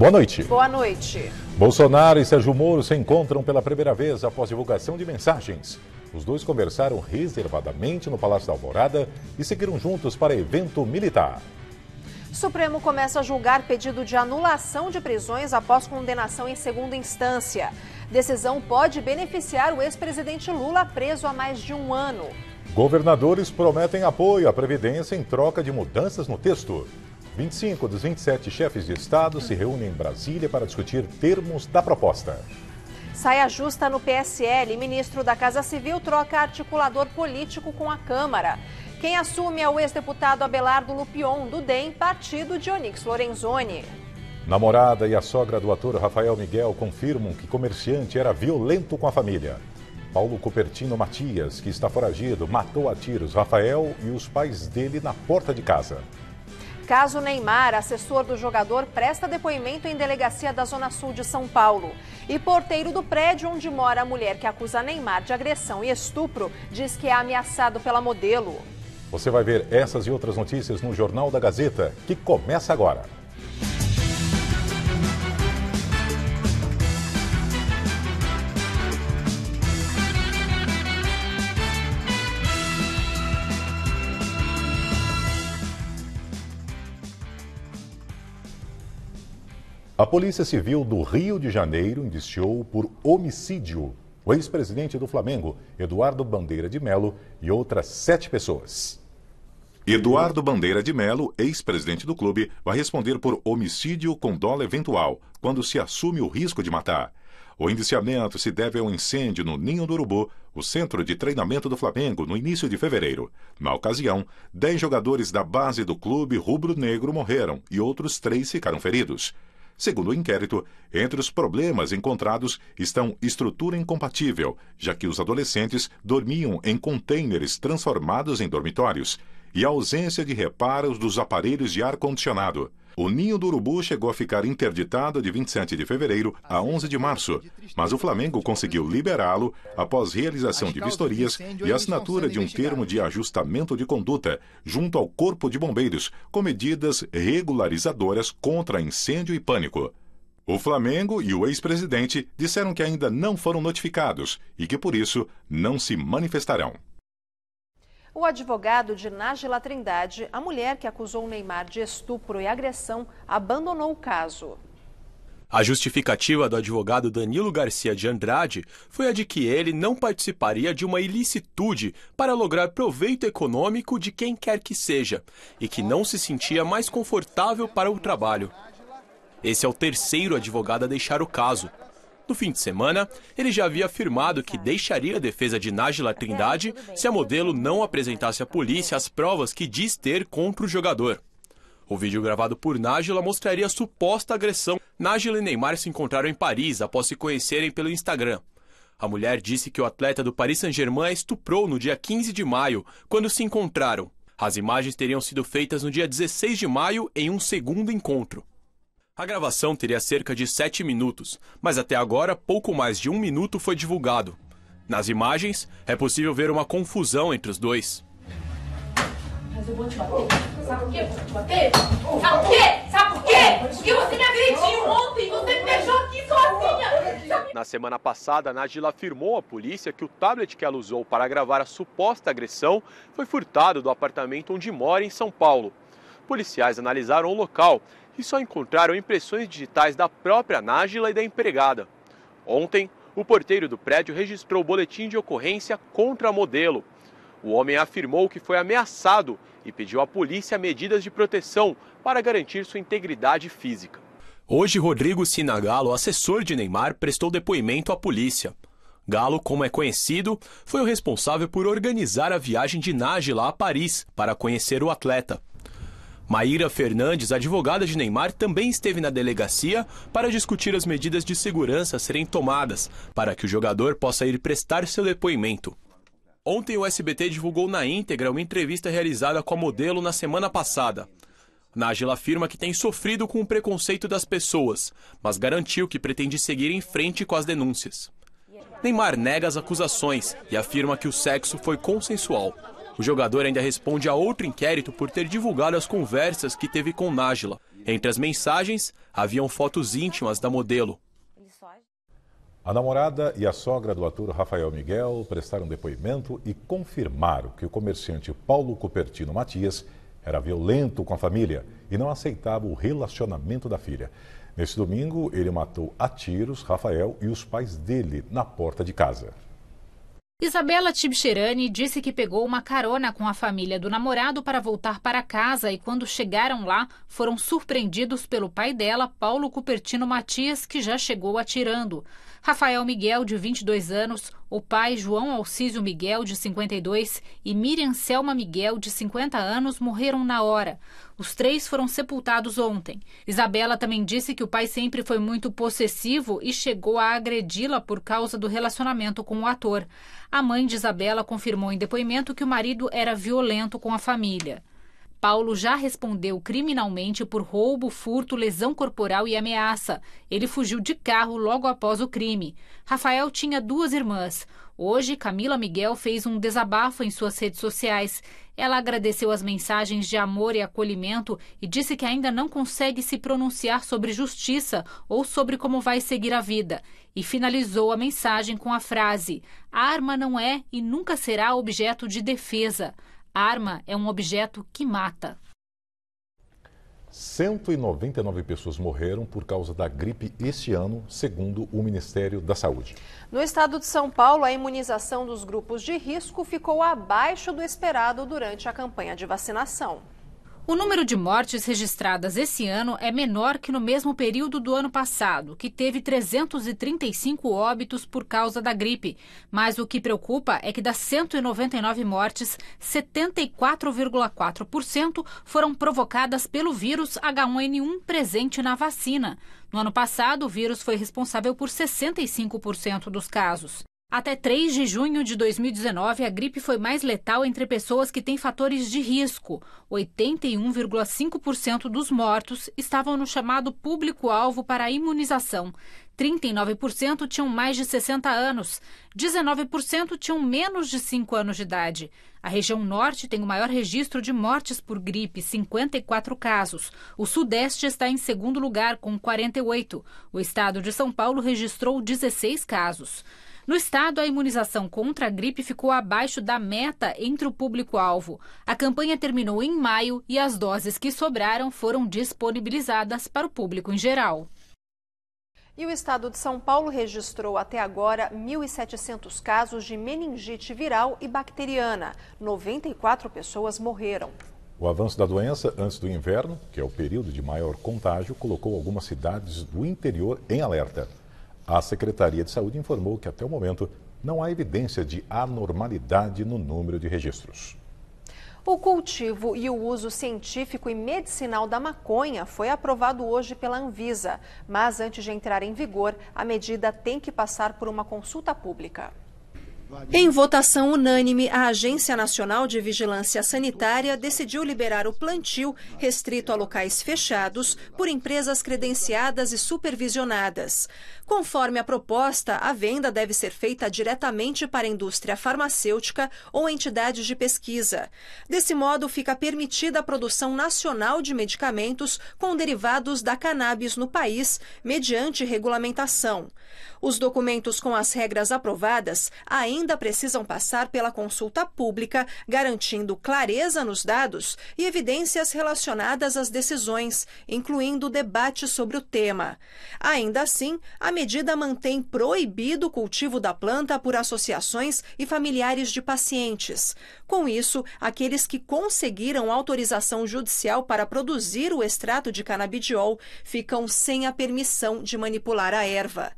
Boa noite. Boa noite. Bolsonaro e Sérgio Moro se encontram pela primeira vez após divulgação de mensagens. Os dois conversaram reservadamente no Palácio da Alvorada e seguiram juntos para evento militar. Supremo começa a julgar pedido de anulação de prisões após condenação em segunda instância. Decisão pode beneficiar o ex-presidente Lula, preso há mais de um ano. Governadores prometem apoio à Previdência em troca de mudanças no texto. 25 dos 27 chefes de Estado se reúnem em Brasília para discutir termos da proposta. Saia justa no PSL. Ministro da Casa Civil troca articulador político com a Câmara. Quem assume é o ex-deputado Abelardo Lupion, do DEM, partido de Onix Lorenzoni. Namorada e a sogra do ator Rafael Miguel confirmam que comerciante era violento com a família. Paulo Cupertino Matias, que está foragido, matou a tiros Rafael e os pais dele na porta de casa. Caso Neymar, assessor do jogador, presta depoimento em delegacia da Zona Sul de São Paulo. E porteiro do prédio onde mora a mulher que acusa Neymar de agressão e estupro diz que é ameaçado pela modelo. Você vai ver essas e outras notícias no Jornal da Gazeta, que começa agora. A Polícia Civil do Rio de Janeiro indiciou por homicídio o ex-presidente do Flamengo, Eduardo Bandeira de Melo, e outras sete pessoas. Eduardo Bandeira de Melo, ex-presidente do clube, vai responder por homicídio com dolo eventual, quando se assume o risco de matar. O indiciamento se deve ao incêndio no Ninho do Urubu, o centro de treinamento do Flamengo, no início de fevereiro. Na ocasião, dez jogadores da base do clube rubro-negro morreram e outros três ficaram feridos. Segundo o inquérito, entre os problemas encontrados estão estrutura incompatível, já que os adolescentes dormiam em contêineres transformados em dormitórios, e ausência de reparos dos aparelhos de ar-condicionado. O ninho do urubu chegou a ficar interditado de 27 de fevereiro a 11 de março, mas o Flamengo conseguiu liberá-lo após realização de vistorias e assinatura de um termo de ajustamento de conduta junto ao Corpo de Bombeiros, com medidas regularizadoras contra incêndio e pânico. O Flamengo e o ex-presidente disseram que ainda não foram notificados e que, por isso, não se manifestarão. O advogado de Nájila Trindade, a mulher que acusou Neymar de estupro e agressão, abandonou o caso. A justificativa do advogado Danilo Garcia de Andrade foi a de que ele não participaria de uma ilicitude para lograr proveito econômico de quem quer que seja e que não se sentia mais confortável para o trabalho. Esse é o terceiro advogado a deixar o caso. No fim de semana, ele já havia afirmado que deixaria a defesa de Nájila Trindade se a modelo não apresentasse à polícia as provas que diz ter contra o jogador. O vídeo gravado por Nájila mostraria a suposta agressão. Nájila e Neymar se encontraram em Paris após se conhecerem pelo Instagram. A mulher disse que o atleta do Paris Saint-Germain estuprou no dia 15 de maio, quando se encontraram. As imagens teriam sido feitas no dia 16 de maio em um segundo encontro. A gravação teria cerca de 7 minutos, mas até agora pouco mais de um minuto foi divulgado. Nas imagens, é possível ver uma confusão entre os dois. Mas eu vou te bater. Sabe por quê? Vou te bater? Sabe por quê? Sabe por quê? Porque você me agrediu ontem, você me deixou aqui sozinha. Na semana passada, Nagila afirmou à polícia que o tablet que ela usou para gravar a suposta agressão foi furtado do apartamento onde mora em São Paulo policiais analisaram o local e só encontraram impressões digitais da própria Nájila e da empregada. Ontem, o porteiro do prédio registrou boletim de ocorrência contra a modelo. O homem afirmou que foi ameaçado e pediu à polícia medidas de proteção para garantir sua integridade física. Hoje, Rodrigo Sinagalo, assessor de Neymar, prestou depoimento à polícia. Galo, como é conhecido, foi o responsável por organizar a viagem de Nájila a Paris para conhecer o atleta. Maíra Fernandes, advogada de Neymar, também esteve na delegacia para discutir as medidas de segurança a serem tomadas para que o jogador possa ir prestar seu depoimento. Ontem, o SBT divulgou na íntegra uma entrevista realizada com a modelo na semana passada. Nájila afirma que tem sofrido com o preconceito das pessoas, mas garantiu que pretende seguir em frente com as denúncias. Neymar nega as acusações e afirma que o sexo foi consensual. O jogador ainda responde a outro inquérito por ter divulgado as conversas que teve com Nájila. Entre as mensagens, haviam fotos íntimas da modelo. A namorada e a sogra do ator Rafael Miguel prestaram depoimento e confirmaram que o comerciante Paulo Cupertino Matias era violento com a família e não aceitava o relacionamento da filha. Nesse domingo, ele matou a tiros Rafael e os pais dele na porta de casa. Isabela Tibcherani disse que pegou uma carona com a família do namorado para voltar para casa e quando chegaram lá, foram surpreendidos pelo pai dela, Paulo Cupertino Matias, que já chegou atirando. Rafael Miguel, de 22 anos, o pai João Alcísio Miguel, de 52, e Miriam Selma Miguel, de 50 anos, morreram na hora. Os três foram sepultados ontem. Isabela também disse que o pai sempre foi muito possessivo e chegou a agredi-la por causa do relacionamento com o ator. A mãe de Isabela confirmou em depoimento que o marido era violento com a família. Paulo já respondeu criminalmente por roubo, furto, lesão corporal e ameaça. Ele fugiu de carro logo após o crime. Rafael tinha duas irmãs. Hoje, Camila Miguel fez um desabafo em suas redes sociais. Ela agradeceu as mensagens de amor e acolhimento e disse que ainda não consegue se pronunciar sobre justiça ou sobre como vai seguir a vida. E finalizou a mensagem com a frase: A arma não é e nunca será objeto de defesa. Arma é um objeto que mata. 199 pessoas morreram por causa da gripe este ano, segundo o Ministério da Saúde. No estado de São Paulo, a imunização dos grupos de risco ficou abaixo do esperado durante a campanha de vacinação. O número de mortes registradas esse ano é menor que no mesmo período do ano passado, que teve 335 óbitos por causa da gripe. Mas o que preocupa é que das 199 mortes, 74,4% foram provocadas pelo vírus H1N1 presente na vacina. No ano passado, o vírus foi responsável por 65% dos casos. Até 3 de junho de 2019, a gripe foi mais letal entre pessoas que têm fatores de risco. 81,5% dos mortos estavam no chamado público-alvo para a imunização. 39% tinham mais de 60 anos, 19% tinham menos de 5 anos de idade. A região norte tem o maior registro de mortes por gripe, 54 casos. O sudeste está em segundo lugar, com 48. O estado de São Paulo registrou 16 casos. No estado, a imunização contra a gripe ficou abaixo da meta entre o público-alvo. A campanha terminou em maio e as doses que sobraram foram disponibilizadas para o público em geral. E o estado de São Paulo registrou até agora 1.700 casos de meningite viral e bacteriana. 94 pessoas morreram. O avanço da doença antes do inverno, que é o período de maior contágio, colocou algumas cidades do interior em alerta. A Secretaria de Saúde informou que até o momento não há evidência de anormalidade no número de registros. O cultivo e o uso científico e medicinal da maconha foi aprovado hoje pela Anvisa, mas antes de entrar em vigor, a medida tem que passar por uma consulta pública. Em votação unânime, a Agência Nacional de Vigilância Sanitária decidiu liberar o plantio, restrito a locais fechados, por empresas credenciadas e supervisionadas. Conforme a proposta, a venda deve ser feita diretamente para a indústria farmacêutica ou entidades de pesquisa. Desse modo, fica permitida a produção nacional de medicamentos com derivados da cannabis no país, mediante regulamentação. Os documentos com as regras aprovadas ainda precisam passar pela consulta pública, garantindo clareza nos dados e evidências relacionadas às decisões, incluindo debate sobre o tema. Ainda assim, a medida mantém proibido o cultivo da planta por associações e familiares de pacientes. Com isso, aqueles que conseguiram autorização judicial para produzir o extrato de canabidiol ficam sem a permissão de manipular a erva.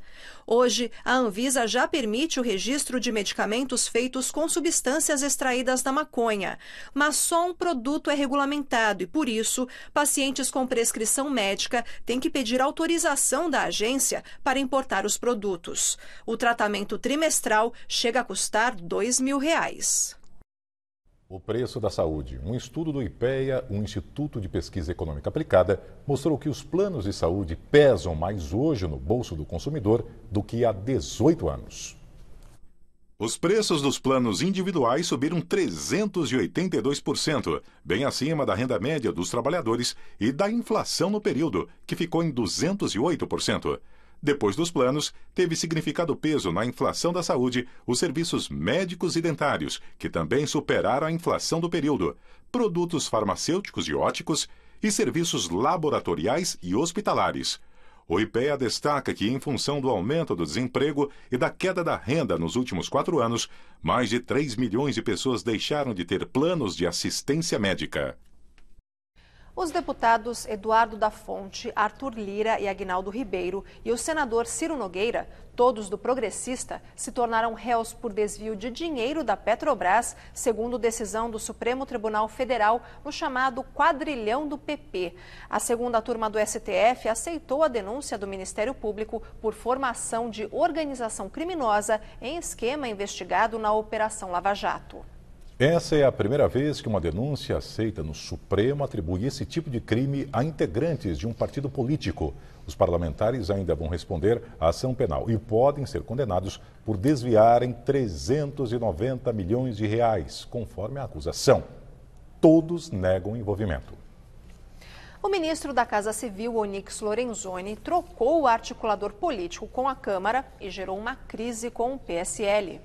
Hoje, a Anvisa já permite o registro de medicamentos feitos com substâncias extraídas da maconha, mas só um produto é regulamentado e, por isso, pacientes com prescrição médica têm que pedir autorização da agência para importar importar os produtos. O tratamento trimestral chega a custar R$ mil. Reais. O preço da saúde. Um estudo do IPEA, o um Instituto de Pesquisa Econômica Aplicada, mostrou que os planos de saúde pesam mais hoje no bolso do consumidor do que há 18 anos. Os preços dos planos individuais subiram 382%, bem acima da renda média dos trabalhadores e da inflação no período, que ficou em 208%. Depois dos planos, teve significado peso na inflação da saúde os serviços médicos e dentários, que também superaram a inflação do período, produtos farmacêuticos e óticos e serviços laboratoriais e hospitalares. O IPEA destaca que, em função do aumento do desemprego e da queda da renda nos últimos quatro anos, mais de 3 milhões de pessoas deixaram de ter planos de assistência médica. Os deputados Eduardo da Fonte, Arthur Lira e Agnaldo Ribeiro e o senador Ciro Nogueira, todos do Progressista, se tornaram réus por desvio de dinheiro da Petrobras, segundo decisão do Supremo Tribunal Federal no chamado quadrilhão do PP. A segunda turma do STF aceitou a denúncia do Ministério Público por formação de organização criminosa em esquema investigado na Operação Lava Jato. Essa é a primeira vez que uma denúncia aceita no Supremo atribui esse tipo de crime a integrantes de um partido político. Os parlamentares ainda vão responder à ação penal e podem ser condenados por desviarem 390 milhões de reais, conforme a acusação. Todos negam envolvimento. O ministro da Casa Civil, Onix Lorenzoni, trocou o articulador político com a Câmara e gerou uma crise com o PSL.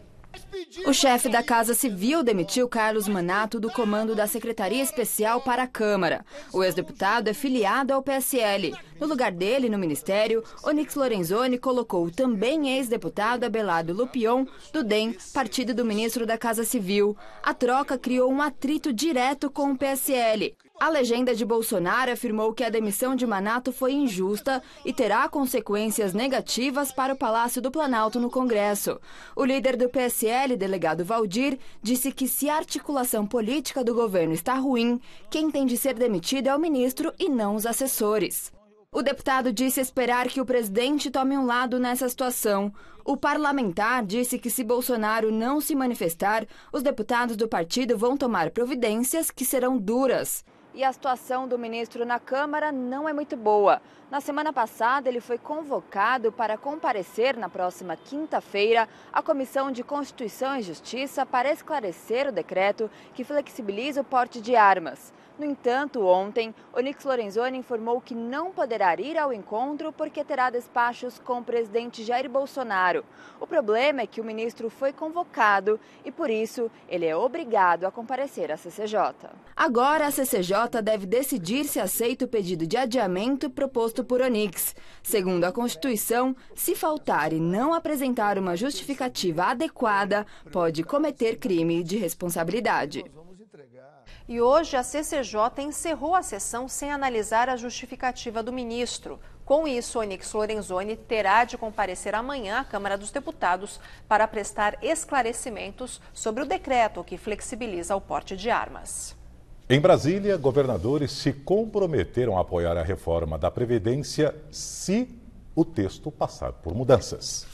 O chefe da Casa Civil demitiu Carlos Manato do comando da Secretaria Especial para a Câmara. O ex-deputado é filiado ao PSL. No lugar dele, no ministério, Onyx Lorenzoni colocou o também ex-deputado Abelardo Lupion, do DEM, partido do ministro da Casa Civil. A troca criou um atrito direto com o PSL. A legenda de Bolsonaro afirmou que a demissão de Manato foi injusta e terá consequências negativas para o Palácio do Planalto no Congresso. O líder do PSL, delegado Valdir, disse que se a articulação política do governo está ruim, quem tem de ser demitido é o ministro e não os assessores. O deputado disse esperar que o presidente tome um lado nessa situação. O parlamentar disse que se Bolsonaro não se manifestar, os deputados do partido vão tomar providências que serão duras e a situação do ministro na Câmara não é muito boa. Na semana passada, ele foi convocado para comparecer na próxima quinta-feira à Comissão de Constituição e Justiça para esclarecer o decreto que flexibiliza o porte de armas. No entanto, ontem, Onix Lorenzoni informou que não poderá ir ao encontro porque terá despachos com o presidente Jair Bolsonaro. O problema é que o ministro foi convocado e, por isso, ele é obrigado a comparecer à CCJ. Agora, a CCJ deve decidir se aceita o pedido de adiamento proposto por Onix. Segundo a Constituição, se faltar e não apresentar uma justificativa adequada, pode cometer crime de responsabilidade. E hoje a CCJ encerrou a sessão sem analisar a justificativa do ministro. Com isso, Onix Lorenzoni terá de comparecer amanhã à Câmara dos Deputados para prestar esclarecimentos sobre o decreto que flexibiliza o porte de armas. Em Brasília, governadores se comprometeram a apoiar a reforma da Previdência se o texto passar por mudanças.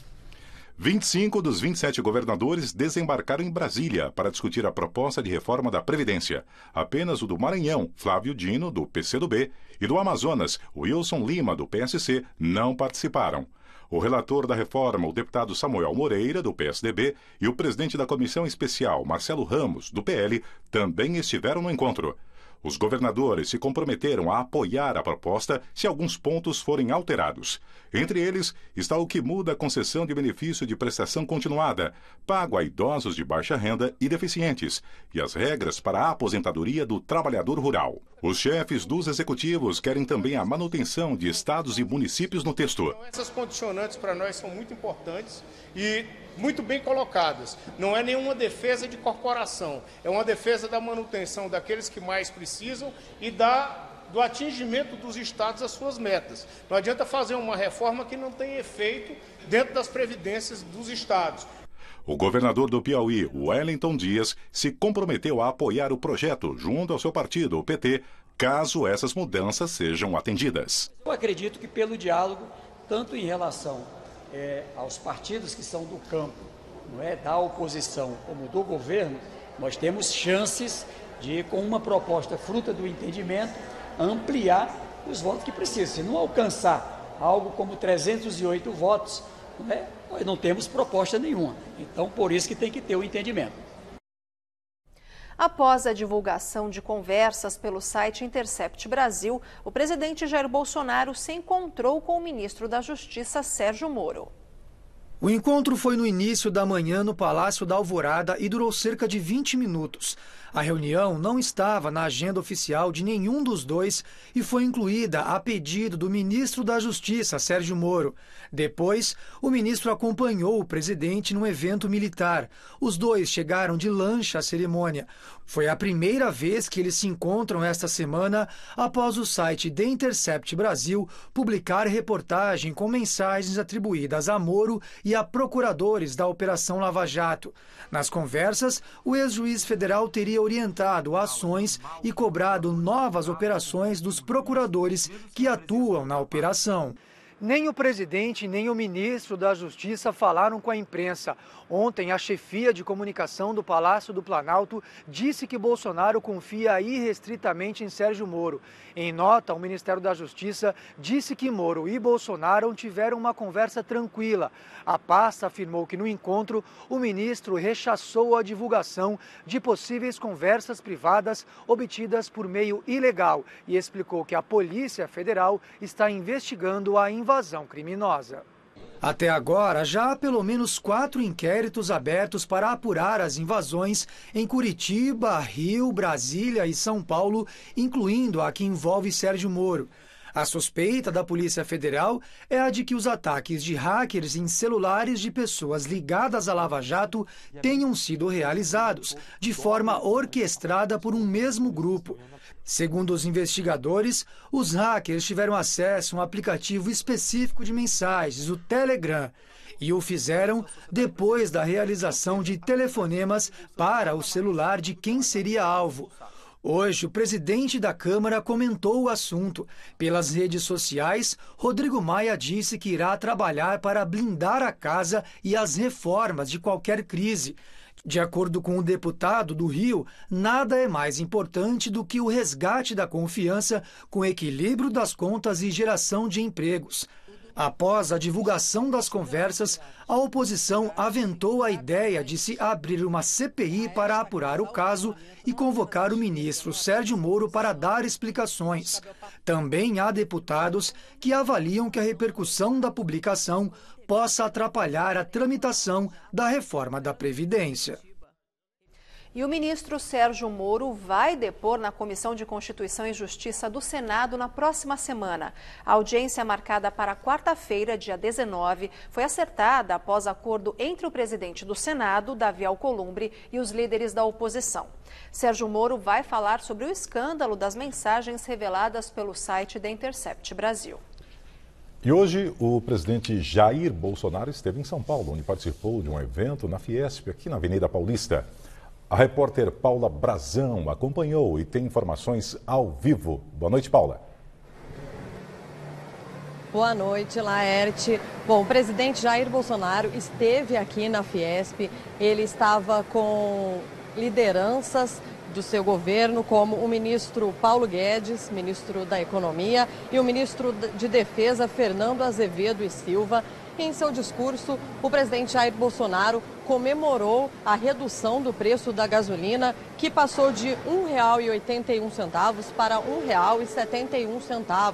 25 dos 27 governadores desembarcaram em Brasília para discutir a proposta de reforma da Previdência. Apenas o do Maranhão, Flávio Dino, do PCdoB, e do Amazonas, Wilson Lima, do PSC, não participaram. O relator da reforma, o deputado Samuel Moreira, do PSDB, e o presidente da comissão especial, Marcelo Ramos, do PL, também estiveram no encontro. Os governadores se comprometeram a apoiar a proposta se alguns pontos forem alterados. Entre eles está o que muda a concessão de benefício de prestação continuada, pago a idosos de baixa renda e deficientes, e as regras para a aposentadoria do trabalhador rural. Os chefes dos executivos querem também a manutenção de estados e municípios no texto. Então, essas condicionantes para nós são muito importantes e muito bem colocadas. Não é nenhuma defesa de corporação, é uma defesa da manutenção daqueles que mais precisam e da do atingimento dos estados às suas metas. Não adianta fazer uma reforma que não tem efeito dentro das previdências dos estados. O governador do Piauí, Wellington Dias, se comprometeu a apoiar o projeto junto ao seu partido, o PT, caso essas mudanças sejam atendidas. Eu acredito que pelo diálogo, tanto em relação é, aos partidos que são do campo, não é da oposição como do governo, nós temos chances de, com uma proposta fruta do entendimento, ampliar os votos que precisa. Se não alcançar algo como 308 votos, não é, nós não temos proposta nenhuma. Então, por isso que tem que ter o entendimento. Após a divulgação de conversas pelo site Intercept Brasil, o presidente Jair Bolsonaro se encontrou com o ministro da Justiça, Sérgio Moro. O encontro foi no início da manhã no Palácio da Alvorada e durou cerca de 20 minutos. A reunião não estava na agenda oficial de nenhum dos dois e foi incluída a pedido do ministro da Justiça, Sérgio Moro. Depois, o ministro acompanhou o presidente num evento militar. Os dois chegaram de lancha à cerimônia. Foi a primeira vez que eles se encontram esta semana após o site The Intercept Brasil publicar reportagem com mensagens atribuídas a Moro e a procuradores da Operação Lava Jato. Nas conversas, o ex-juiz federal teria orientado ações e cobrado novas operações dos procuradores que atuam na operação. Nem o presidente, nem o ministro da Justiça falaram com a imprensa. Ontem, a chefia de comunicação do Palácio do Planalto disse que Bolsonaro confia irrestritamente em Sérgio Moro em nota, o Ministério da Justiça disse que Moro e Bolsonaro tiveram uma conversa tranquila. A pasta afirmou que no encontro, o ministro rechaçou a divulgação de possíveis conversas privadas obtidas por meio ilegal e explicou que a Polícia Federal está investigando a invasão criminosa. Até agora, já há pelo menos quatro inquéritos abertos para apurar as invasões em Curitiba, Rio, Brasília e São Paulo, incluindo a que envolve Sérgio Moro. A suspeita da Polícia Federal é a de que os ataques de hackers em celulares de pessoas ligadas à Lava Jato tenham sido realizados de forma orquestrada por um mesmo grupo. Segundo os investigadores, os hackers tiveram acesso a um aplicativo específico de mensagens, o Telegram, e o fizeram depois da realização de telefonemas para o celular de quem seria alvo. Hoje, o presidente da Câmara comentou o assunto. Pelas redes sociais, Rodrigo Maia disse que irá trabalhar para blindar a casa e as reformas de qualquer crise. De acordo com o deputado do Rio, nada é mais importante do que o resgate da confiança com equilíbrio das contas e geração de empregos. Após a divulgação das conversas, a oposição aventou a ideia de se abrir uma CPI para apurar o caso e convocar o ministro Sérgio Moro para dar explicações. Também há deputados que avaliam que a repercussão da publicação possa atrapalhar a tramitação da reforma da Previdência. E o ministro Sérgio Moro vai depor na Comissão de Constituição e Justiça do Senado na próxima semana. A audiência marcada para quarta-feira, dia 19, foi acertada após acordo entre o presidente do Senado, Davi Alcolumbre, e os líderes da oposição. Sérgio Moro vai falar sobre o escândalo das mensagens reveladas pelo site da Intercept Brasil. E hoje o presidente Jair Bolsonaro esteve em São Paulo, onde participou de um evento na Fiesp, aqui na Avenida Paulista. A repórter Paula Brazão acompanhou e tem informações ao vivo. Boa noite, Paula. Boa noite, Laerte. Bom, o presidente Jair Bolsonaro esteve aqui na Fiesp. Ele estava com lideranças do seu governo, como o ministro Paulo Guedes, ministro da Economia, e o ministro de Defesa, Fernando Azevedo e Silva em seu discurso, o presidente Jair Bolsonaro comemorou a redução do preço da gasolina, que passou de R$ 1,81 para R$ 1,71.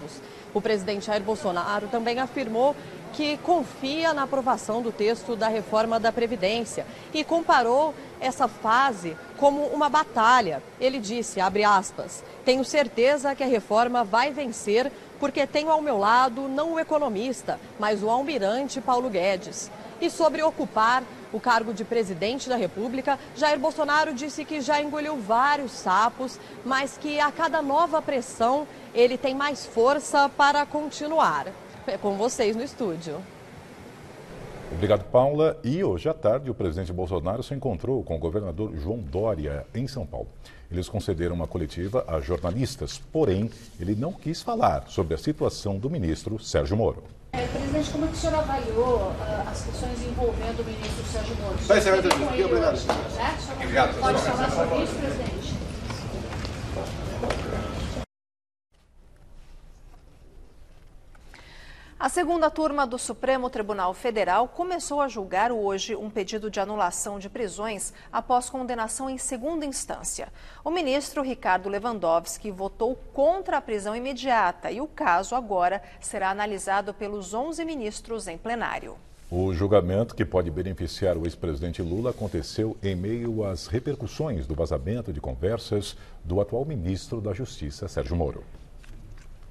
O presidente Jair Bolsonaro também afirmou que confia na aprovação do texto da reforma da Previdência e comparou essa fase como uma batalha. Ele disse, aspas, tenho certeza que a reforma vai vencer porque tenho ao meu lado não o economista, mas o almirante Paulo Guedes. E sobre ocupar o cargo de presidente da República, Jair Bolsonaro disse que já engoliu vários sapos, mas que a cada nova pressão ele tem mais força para continuar. É com vocês no estúdio. Obrigado, Paula. E hoje à tarde, o presidente Bolsonaro se encontrou com o governador João Dória em São Paulo eles concederam uma coletiva a jornalistas, porém, ele não quis falar sobre a situação do ministro Sérgio Moro. É, presidente, como é que o senhor avaliou uh, as questões envolvendo o ministro Sérgio Moro? Está encerrado, né? presidente. Obrigado. Pode falar sobre isso, presidente? A segunda turma do Supremo Tribunal Federal começou a julgar hoje um pedido de anulação de prisões após condenação em segunda instância. O ministro Ricardo Lewandowski votou contra a prisão imediata e o caso agora será analisado pelos 11 ministros em plenário. O julgamento, que pode beneficiar o ex-presidente Lula, aconteceu em meio às repercussões do vazamento de conversas do atual ministro da Justiça, Sérgio Moro.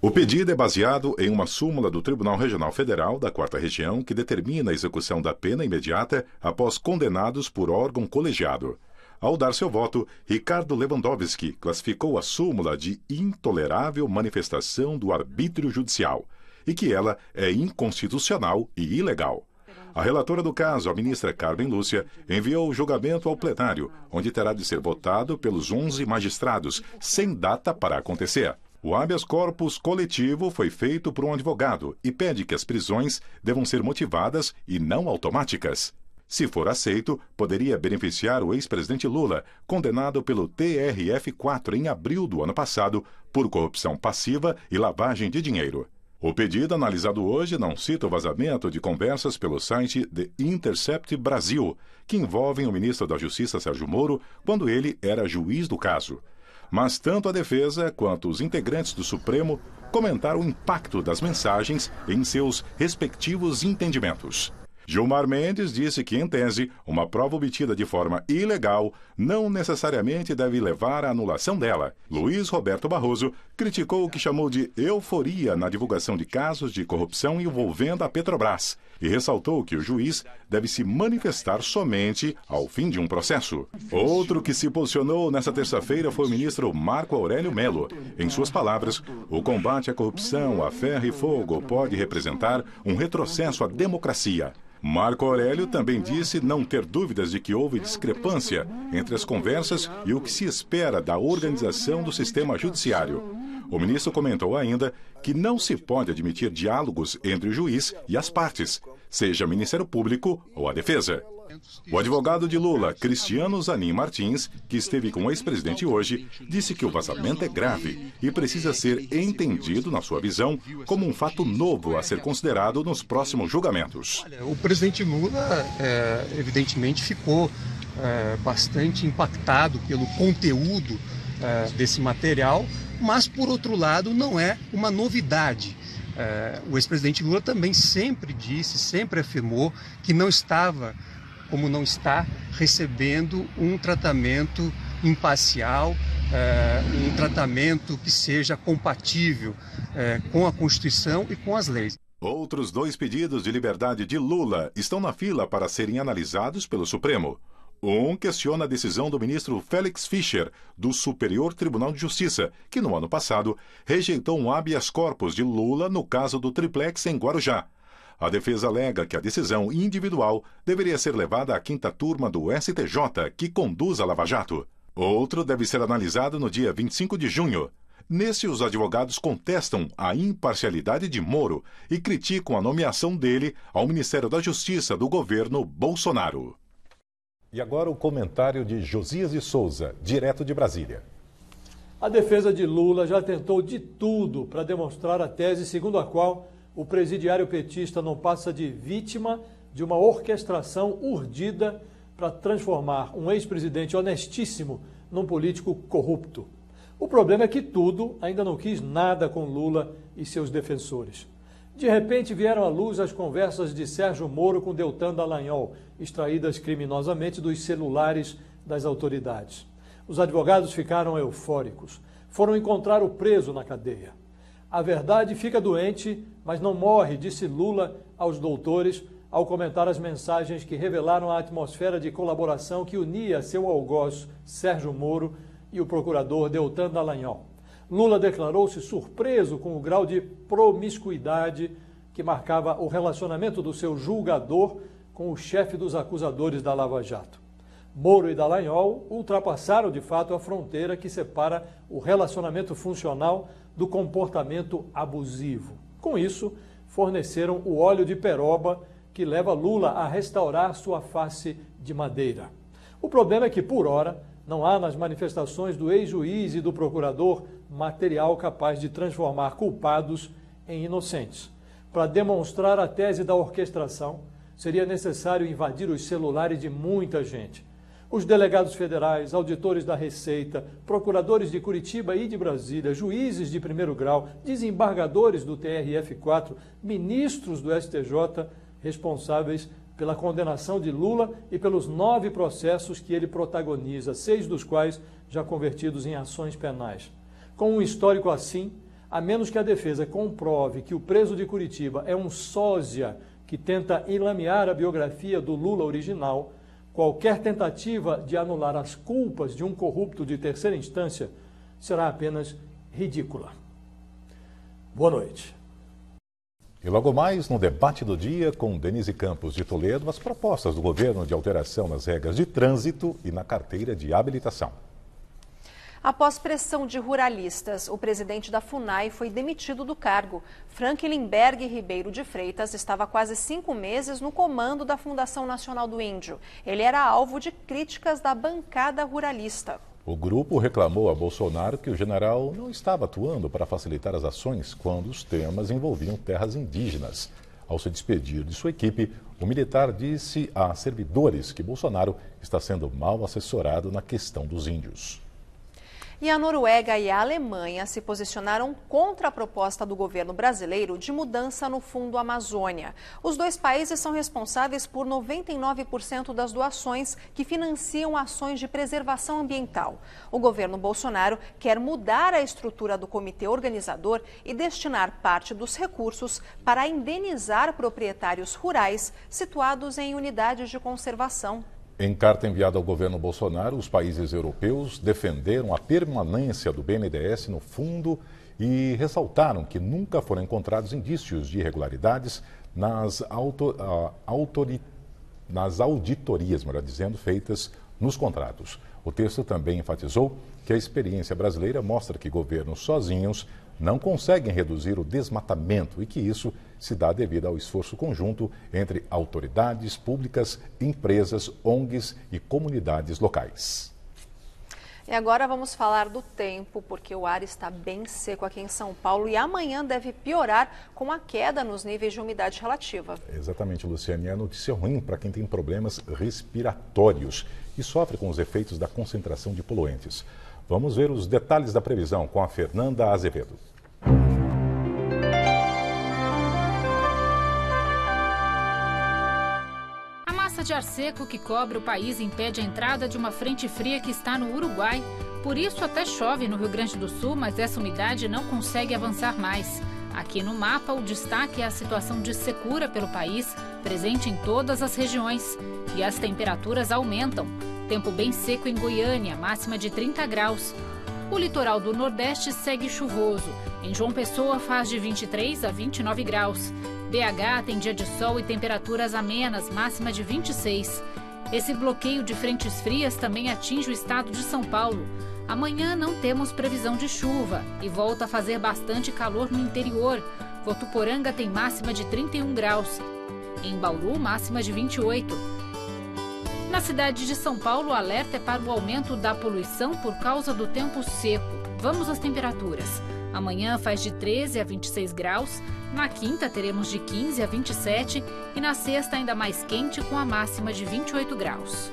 O pedido é baseado em uma súmula do Tribunal Regional Federal da Quarta Região que determina a execução da pena imediata após condenados por órgão colegiado. Ao dar seu voto, Ricardo Lewandowski classificou a súmula de intolerável manifestação do arbítrio judicial e que ela é inconstitucional e ilegal. A relatora do caso, a ministra Carmen Lúcia, enviou o julgamento ao plenário, onde terá de ser votado pelos 11 magistrados, sem data para acontecer. O habeas corpus coletivo foi feito por um advogado e pede que as prisões devam ser motivadas e não automáticas. Se for aceito, poderia beneficiar o ex-presidente Lula, condenado pelo TRF-4 em abril do ano passado por corrupção passiva e lavagem de dinheiro. O pedido analisado hoje não cita o vazamento de conversas pelo site The Intercept Brasil, que envolvem o ministro da Justiça Sérgio Moro quando ele era juiz do caso. Mas tanto a defesa quanto os integrantes do Supremo comentaram o impacto das mensagens em seus respectivos entendimentos. Gilmar Mendes disse que, em tese, uma prova obtida de forma ilegal não necessariamente deve levar à anulação dela. Luiz Roberto Barroso criticou o que chamou de euforia na divulgação de casos de corrupção envolvendo a Petrobras e ressaltou que o juiz deve se manifestar somente ao fim de um processo. Outro que se posicionou nesta terça-feira foi o ministro Marco Aurélio Melo. Em suas palavras, o combate à corrupção a ferro e fogo pode representar um retrocesso à democracia. Marco Aurélio também disse não ter dúvidas de que houve discrepância entre as conversas e o que se espera da organização do sistema judiciário. O ministro comentou ainda que não se pode admitir diálogos entre o juiz e as partes, seja o Ministério Público ou a defesa. O advogado de Lula, Cristiano Zanin Martins, que esteve com o ex-presidente hoje, disse que o vazamento é grave e precisa ser entendido, na sua visão, como um fato novo a ser considerado nos próximos julgamentos. O presidente Lula, é, evidentemente, ficou é, bastante impactado pelo conteúdo é, desse material, mas, por outro lado, não é uma novidade. É, o ex-presidente Lula também sempre disse, sempre afirmou que não estava, como não está, recebendo um tratamento imparcial, é, um tratamento que seja compatível com a Constituição e com as leis. Outros dois pedidos de liberdade de Lula estão na fila para serem analisados pelo Supremo. Um questiona a decisão do ministro Félix Fischer, do Superior Tribunal de Justiça, que no ano passado rejeitou um habeas corpus de Lula no caso do triplex em Guarujá. A defesa alega que a decisão individual deveria ser levada à quinta turma do STJ, que conduz a Lava Jato. Outro deve ser analisado no dia 25 de junho. Nesse, os advogados contestam a imparcialidade de Moro e criticam a nomeação dele ao Ministério da Justiça do governo Bolsonaro. E agora o comentário de Josias de Souza, direto de Brasília. A defesa de Lula já tentou de tudo para demonstrar a tese segundo a qual o presidiário petista não passa de vítima de uma orquestração urdida para transformar um ex-presidente honestíssimo num político corrupto. O problema é que tudo ainda não quis nada com Lula e seus defensores. De repente vieram à luz as conversas de Sérgio Moro com Deltan Dallagnol, extraídas criminosamente dos celulares das autoridades. Os advogados ficaram eufóricos. Foram encontrar o preso na cadeia. A verdade fica doente, mas não morre, disse Lula aos doutores ao comentar as mensagens que revelaram a atmosfera de colaboração que unia seu algoz Sérgio Moro e o procurador Deltan Dallagnol. Lula declarou-se surpreso com o grau de promiscuidade que marcava o relacionamento do seu julgador com o chefe dos acusadores da Lava Jato. Moro e Dallagnol ultrapassaram de fato a fronteira que separa o relacionamento funcional do comportamento abusivo. Com isso, forneceram o óleo de peroba que leva Lula a restaurar sua face de madeira. O problema é que, por hora, não há nas manifestações do ex-juiz e do procurador material capaz de transformar culpados em inocentes. Para demonstrar a tese da orquestração, seria necessário invadir os celulares de muita gente. Os delegados federais, auditores da Receita, procuradores de Curitiba e de Brasília, juízes de primeiro grau, desembargadores do TRF4, ministros do STJ, responsáveis pela condenação de Lula e pelos nove processos que ele protagoniza, seis dos quais já convertidos em ações penais. Com um histórico assim, a menos que a defesa comprove que o preso de Curitiba é um sósia que tenta enlamear a biografia do Lula original, qualquer tentativa de anular as culpas de um corrupto de terceira instância será apenas ridícula. Boa noite. E logo mais, no debate do dia com Denise Campos de Toledo, as propostas do governo de alteração nas regras de trânsito e na carteira de habilitação. Após pressão de ruralistas, o presidente da FUNAI foi demitido do cargo. Franklin Berg Ribeiro de Freitas estava há quase cinco meses no comando da Fundação Nacional do Índio. Ele era alvo de críticas da bancada ruralista. O grupo reclamou a Bolsonaro que o general não estava atuando para facilitar as ações quando os temas envolviam terras indígenas. Ao se despedir de sua equipe, o militar disse a servidores que Bolsonaro está sendo mal assessorado na questão dos índios. E a Noruega e a Alemanha se posicionaram contra a proposta do governo brasileiro de mudança no Fundo Amazônia. Os dois países são responsáveis por 99% das doações que financiam ações de preservação ambiental. O governo Bolsonaro quer mudar a estrutura do comitê organizador e destinar parte dos recursos para indenizar proprietários rurais situados em unidades de conservação em carta enviada ao governo Bolsonaro, os países europeus defenderam a permanência do BNDES no fundo e ressaltaram que nunca foram encontrados indícios de irregularidades nas, auto, uh, autori, nas auditorias, melhor dizendo, feitas nos contratos. O texto também enfatizou que a experiência brasileira mostra que governos sozinhos não conseguem reduzir o desmatamento e que isso se dá devido ao esforço conjunto entre autoridades públicas, empresas, ONGs e comunidades locais. E agora vamos falar do tempo, porque o ar está bem seco aqui em São Paulo e amanhã deve piorar com a queda nos níveis de umidade relativa. Exatamente, Luciane. É notícia ruim para quem tem problemas respiratórios e sofre com os efeitos da concentração de poluentes. Vamos ver os detalhes da previsão com a Fernanda Azevedo. massa de ar seco que cobre o país impede a entrada de uma frente fria que está no Uruguai. Por isso, até chove no Rio Grande do Sul, mas essa umidade não consegue avançar mais. Aqui no mapa, o destaque é a situação de secura pelo país, presente em todas as regiões. E as temperaturas aumentam. Tempo bem seco em Goiânia, máxima de 30 graus. O litoral do Nordeste segue chuvoso. Em João Pessoa faz de 23 a 29 graus. BH tem dia de sol e temperaturas amenas, máxima de 26. Esse bloqueio de frentes frias também atinge o estado de São Paulo. Amanhã não temos previsão de chuva e volta a fazer bastante calor no interior. Votuporanga tem máxima de 31 graus. Em Bauru, máxima de 28. Na cidade de São Paulo, o alerta é para o aumento da poluição por causa do tempo seco. Vamos às temperaturas. Amanhã faz de 13 a 26 graus, na quinta teremos de 15 a 27 e na sexta ainda mais quente com a máxima de 28 graus.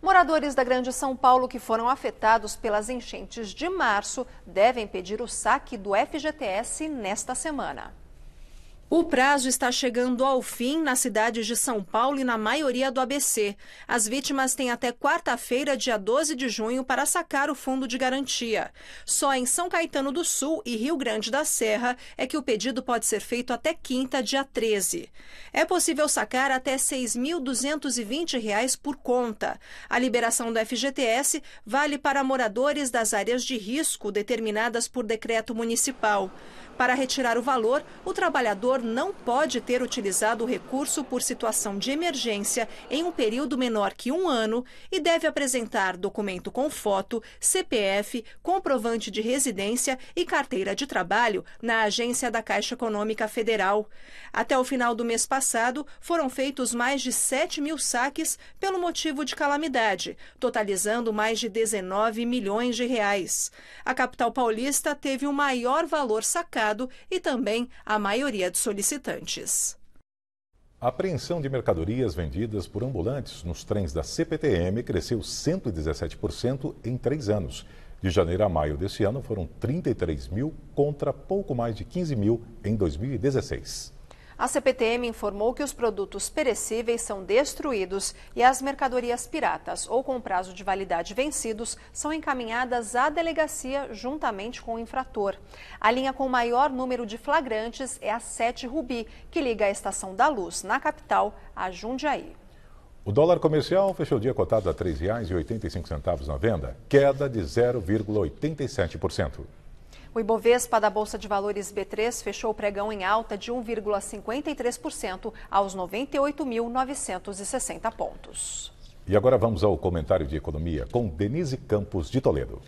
Moradores da Grande São Paulo que foram afetados pelas enchentes de março devem pedir o saque do FGTS nesta semana. O prazo está chegando ao fim nas cidades de São Paulo e na maioria do ABC. As vítimas têm até quarta-feira, dia 12 de junho, para sacar o fundo de garantia. Só em São Caetano do Sul e Rio Grande da Serra é que o pedido pode ser feito até quinta, dia 13. É possível sacar até R$ 6.220 por conta. A liberação do FGTS vale para moradores das áreas de risco determinadas por decreto municipal. Para retirar o valor, o trabalhador não pode ter utilizado o recurso por situação de emergência em um período menor que um ano e deve apresentar documento com foto, CPF, comprovante de residência e carteira de trabalho na agência da Caixa Econômica Federal. Até o final do mês passado, foram feitos mais de 7 mil saques pelo motivo de calamidade, totalizando mais de 19 milhões de reais. A capital paulista teve o maior valor sacado mercado e também a maioria dos solicitantes. A apreensão de mercadorias vendidas por ambulantes nos trens da CPTM cresceu 117% em três anos. De janeiro a maio deste ano foram 33 mil contra pouco mais de 15 mil em 2016. A CPTM informou que os produtos perecíveis são destruídos e as mercadorias piratas ou com prazo de validade vencidos são encaminhadas à delegacia juntamente com o infrator. A linha com maior número de flagrantes é a 7 Rubi, que liga a Estação da Luz, na capital, a Jundiaí. O dólar comercial fechou o dia cotado a R$ 3,85 na venda, queda de 0,87%. O Ibovespa da Bolsa de Valores B3 fechou o pregão em alta de 1,53% aos 98.960 pontos. E agora vamos ao comentário de economia com Denise Campos de Toledo.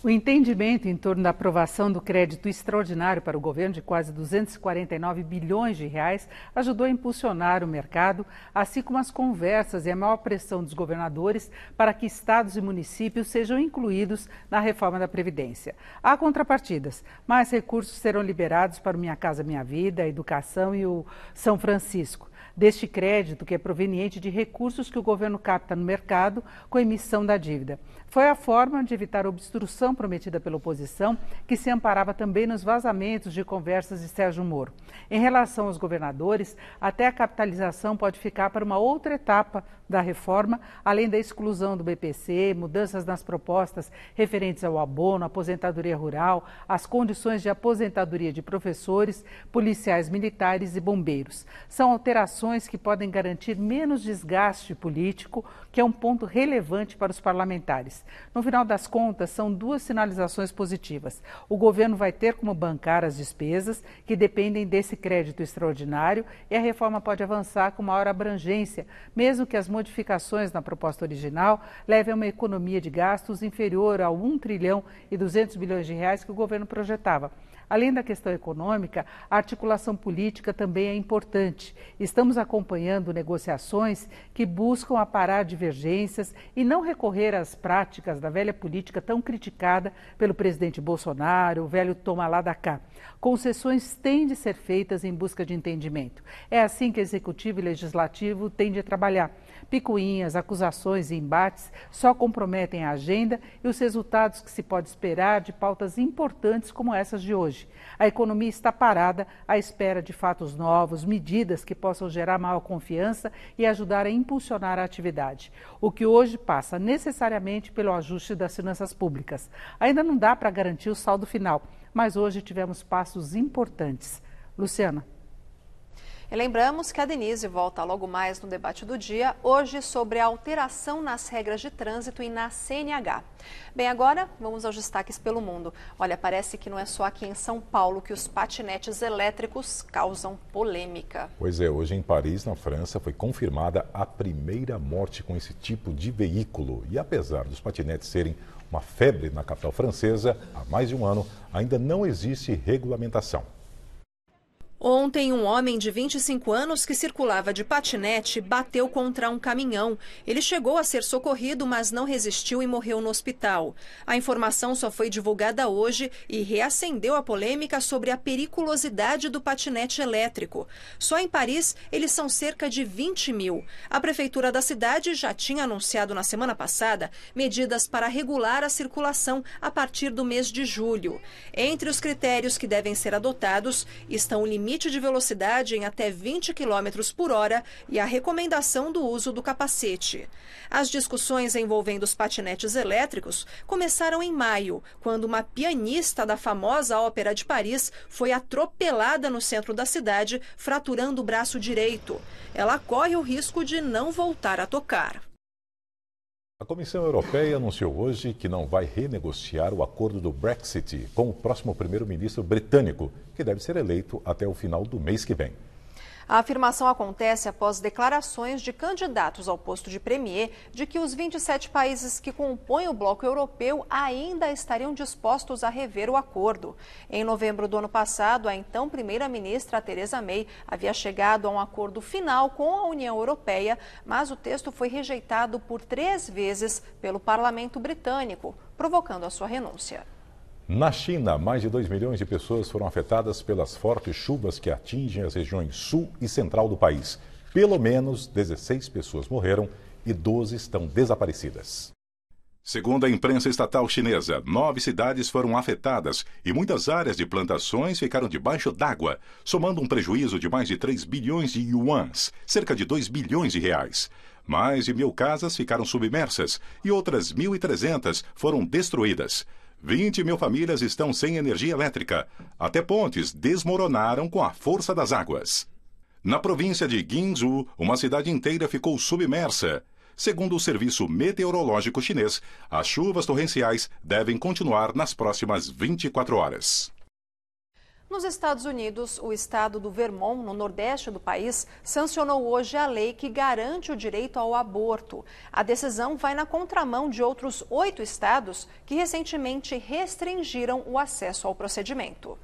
O entendimento em torno da aprovação do crédito extraordinário para o governo de quase 249 bilhões de reais ajudou a impulsionar o mercado, assim como as conversas e a maior pressão dos governadores para que estados e municípios sejam incluídos na reforma da Previdência. Há contrapartidas, mais recursos serão liberados para o Minha Casa Minha Vida, a educação e o São Francisco deste crédito que é proveniente de recursos que o governo capta no mercado com emissão da dívida. Foi a forma de evitar a obstrução prometida pela oposição, que se amparava também nos vazamentos de conversas de Sérgio Moro. Em relação aos governadores, até a capitalização pode ficar para uma outra etapa da reforma, além da exclusão do BPC, mudanças nas propostas referentes ao abono, aposentadoria rural, as condições de aposentadoria de professores, policiais militares e bombeiros. São alterações que podem garantir menos desgaste político, que é um ponto relevante para os parlamentares reais. No final das contas, são duas sinalizações positivas. O governo vai ter como bancar as despesas que dependem desse crédito extraordinário e a reforma pode avançar com maior abrangência, mesmo que as modificações na proposta original levem a uma economia de gastos inferior a 1 trilhão e 200 bilhões de reais que o governo projetava. Além da questão econômica, a articulação política também é importante. Estamos acompanhando negociações que buscam aparar divergências e não recorrer às práticas da velha política tão criticada pelo presidente Bolsonaro, o velho toma lá da cá. Concessões têm de ser feitas em busca de entendimento. É assim que executivo e legislativo têm de trabalhar Picuinhas, acusações e embates só comprometem a agenda e os resultados que se pode esperar de pautas importantes como essas de hoje. A economia está parada à espera de fatos novos, medidas que possam gerar maior confiança e ajudar a impulsionar a atividade. O que hoje passa necessariamente pelo ajuste das finanças públicas. Ainda não dá para garantir o saldo final, mas hoje tivemos passos importantes. Luciana. E lembramos que a Denise volta logo mais no debate do dia, hoje sobre a alteração nas regras de trânsito e na CNH. Bem, agora vamos aos destaques pelo mundo. Olha, parece que não é só aqui em São Paulo que os patinetes elétricos causam polêmica. Pois é, hoje em Paris, na França, foi confirmada a primeira morte com esse tipo de veículo. E apesar dos patinetes serem uma febre na capital francesa há mais de um ano, ainda não existe regulamentação. Ontem, um homem de 25 anos que circulava de patinete bateu contra um caminhão. Ele chegou a ser socorrido, mas não resistiu e morreu no hospital. A informação só foi divulgada hoje e reacendeu a polêmica sobre a periculosidade do patinete elétrico. Só em Paris, eles são cerca de 20 mil. A prefeitura da cidade já tinha anunciado na semana passada medidas para regular a circulação a partir do mês de julho. Entre os critérios que devem ser adotados estão o limite limite de velocidade em até 20 km por hora e a recomendação do uso do capacete. As discussões envolvendo os patinetes elétricos começaram em maio, quando uma pianista da famosa Ópera de Paris foi atropelada no centro da cidade, fraturando o braço direito. Ela corre o risco de não voltar a tocar. A Comissão Europeia anunciou hoje que não vai renegociar o acordo do Brexit com o próximo primeiro-ministro britânico, que deve ser eleito até o final do mês que vem. A afirmação acontece após declarações de candidatos ao posto de premier de que os 27 países que compõem o bloco europeu ainda estariam dispostos a rever o acordo. Em novembro do ano passado, a então primeira-ministra Theresa May havia chegado a um acordo final com a União Europeia, mas o texto foi rejeitado por três vezes pelo parlamento britânico, provocando a sua renúncia. Na China, mais de 2 milhões de pessoas foram afetadas pelas fortes chuvas que atingem as regiões sul e central do país. Pelo menos 16 pessoas morreram e 12 estão desaparecidas. Segundo a imprensa estatal chinesa, nove cidades foram afetadas e muitas áreas de plantações ficaram debaixo d'água, somando um prejuízo de mais de 3 bilhões de yuans, cerca de 2 bilhões de reais. Mais de mil casas ficaram submersas e outras 1.300 foram destruídas. 20 mil famílias estão sem energia elétrica. Até pontes desmoronaram com a força das águas. Na província de Guizhou, uma cidade inteira ficou submersa. Segundo o Serviço Meteorológico Chinês, as chuvas torrenciais devem continuar nas próximas 24 horas. Nos Estados Unidos, o estado do Vermont, no nordeste do país, sancionou hoje a lei que garante o direito ao aborto. A decisão vai na contramão de outros oito estados que recentemente restringiram o acesso ao procedimento.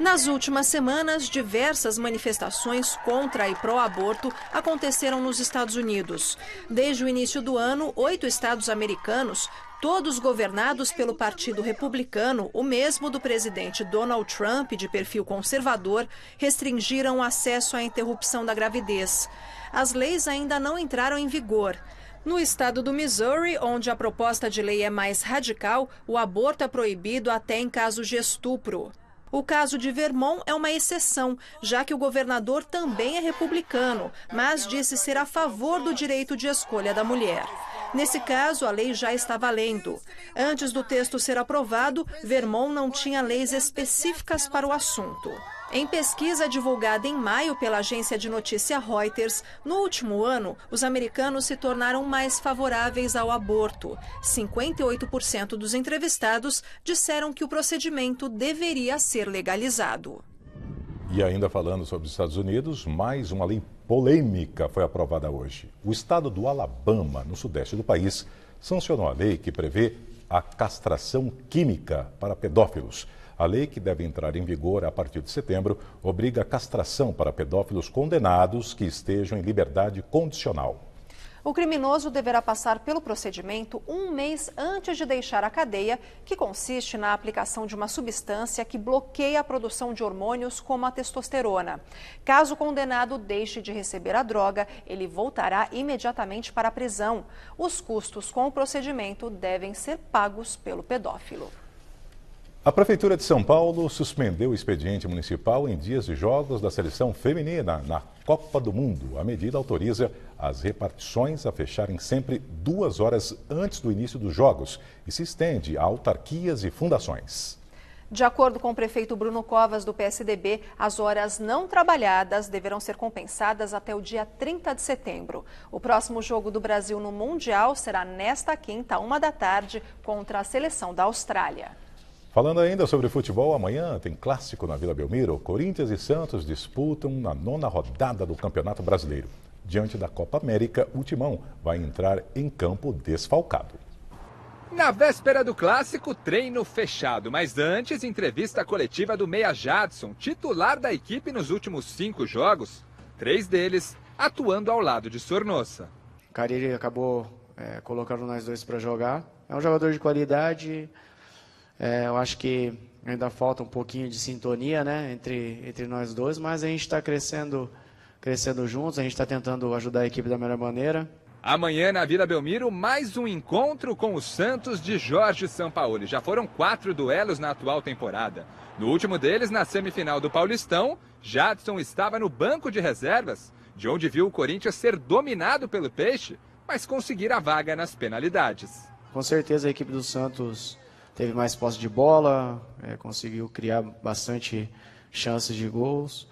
Nas últimas semanas, diversas manifestações contra e pró-aborto aconteceram nos Estados Unidos. Desde o início do ano, oito estados americanos, todos governados pelo Partido Republicano, o mesmo do presidente Donald Trump, de perfil conservador, restringiram o acesso à interrupção da gravidez. As leis ainda não entraram em vigor. No estado do Missouri, onde a proposta de lei é mais radical, o aborto é proibido até em casos de estupro. O caso de Vermont é uma exceção, já que o governador também é republicano, mas disse ser a favor do direito de escolha da mulher. Nesse caso, a lei já está valendo. Antes do texto ser aprovado, Vermont não tinha leis específicas para o assunto. Em pesquisa divulgada em maio pela agência de notícia Reuters, no último ano, os americanos se tornaram mais favoráveis ao aborto. 58% dos entrevistados disseram que o procedimento deveria ser legalizado. E ainda falando sobre os Estados Unidos, mais uma lei polêmica foi aprovada hoje. O estado do Alabama, no sudeste do país, sancionou a lei que prevê a castração química para pedófilos. A lei que deve entrar em vigor a partir de setembro obriga a castração para pedófilos condenados que estejam em liberdade condicional. O criminoso deverá passar pelo procedimento um mês antes de deixar a cadeia, que consiste na aplicação de uma substância que bloqueia a produção de hormônios, como a testosterona. Caso o condenado deixe de receber a droga, ele voltará imediatamente para a prisão. Os custos com o procedimento devem ser pagos pelo pedófilo. A Prefeitura de São Paulo suspendeu o expediente municipal em dias de jogos da seleção feminina na Copa do Mundo. A medida autoriza as repartições a fecharem sempre duas horas antes do início dos jogos e se estende a autarquias e fundações. De acordo com o prefeito Bruno Covas, do PSDB, as horas não trabalhadas deverão ser compensadas até o dia 30 de setembro. O próximo jogo do Brasil no Mundial será nesta quinta, uma da tarde, contra a seleção da Austrália. Falando ainda sobre futebol, amanhã tem clássico na Vila Belmiro. Corinthians e Santos disputam na nona rodada do Campeonato Brasileiro. Diante da Copa América, o Timão vai entrar em campo desfalcado. Na véspera do clássico, treino fechado, mas antes, entrevista coletiva do Meia Jadson, titular da equipe nos últimos cinco jogos, três deles atuando ao lado de Sornossa. Cariri acabou é, colocando nós dois para jogar. É um jogador de qualidade, é, eu acho que ainda falta um pouquinho de sintonia né, entre, entre nós dois, mas a gente está crescendo, crescendo juntos, a gente está tentando ajudar a equipe da melhor maneira. Amanhã na Vila Belmiro, mais um encontro com o Santos de Jorge Sampaoli. Já foram quatro duelos na atual temporada. No último deles, na semifinal do Paulistão, Jadson estava no banco de reservas, de onde viu o Corinthians ser dominado pelo Peixe, mas conseguir a vaga nas penalidades. Com certeza a equipe do Santos teve mais posse de bola, é, conseguiu criar bastante chances de gols.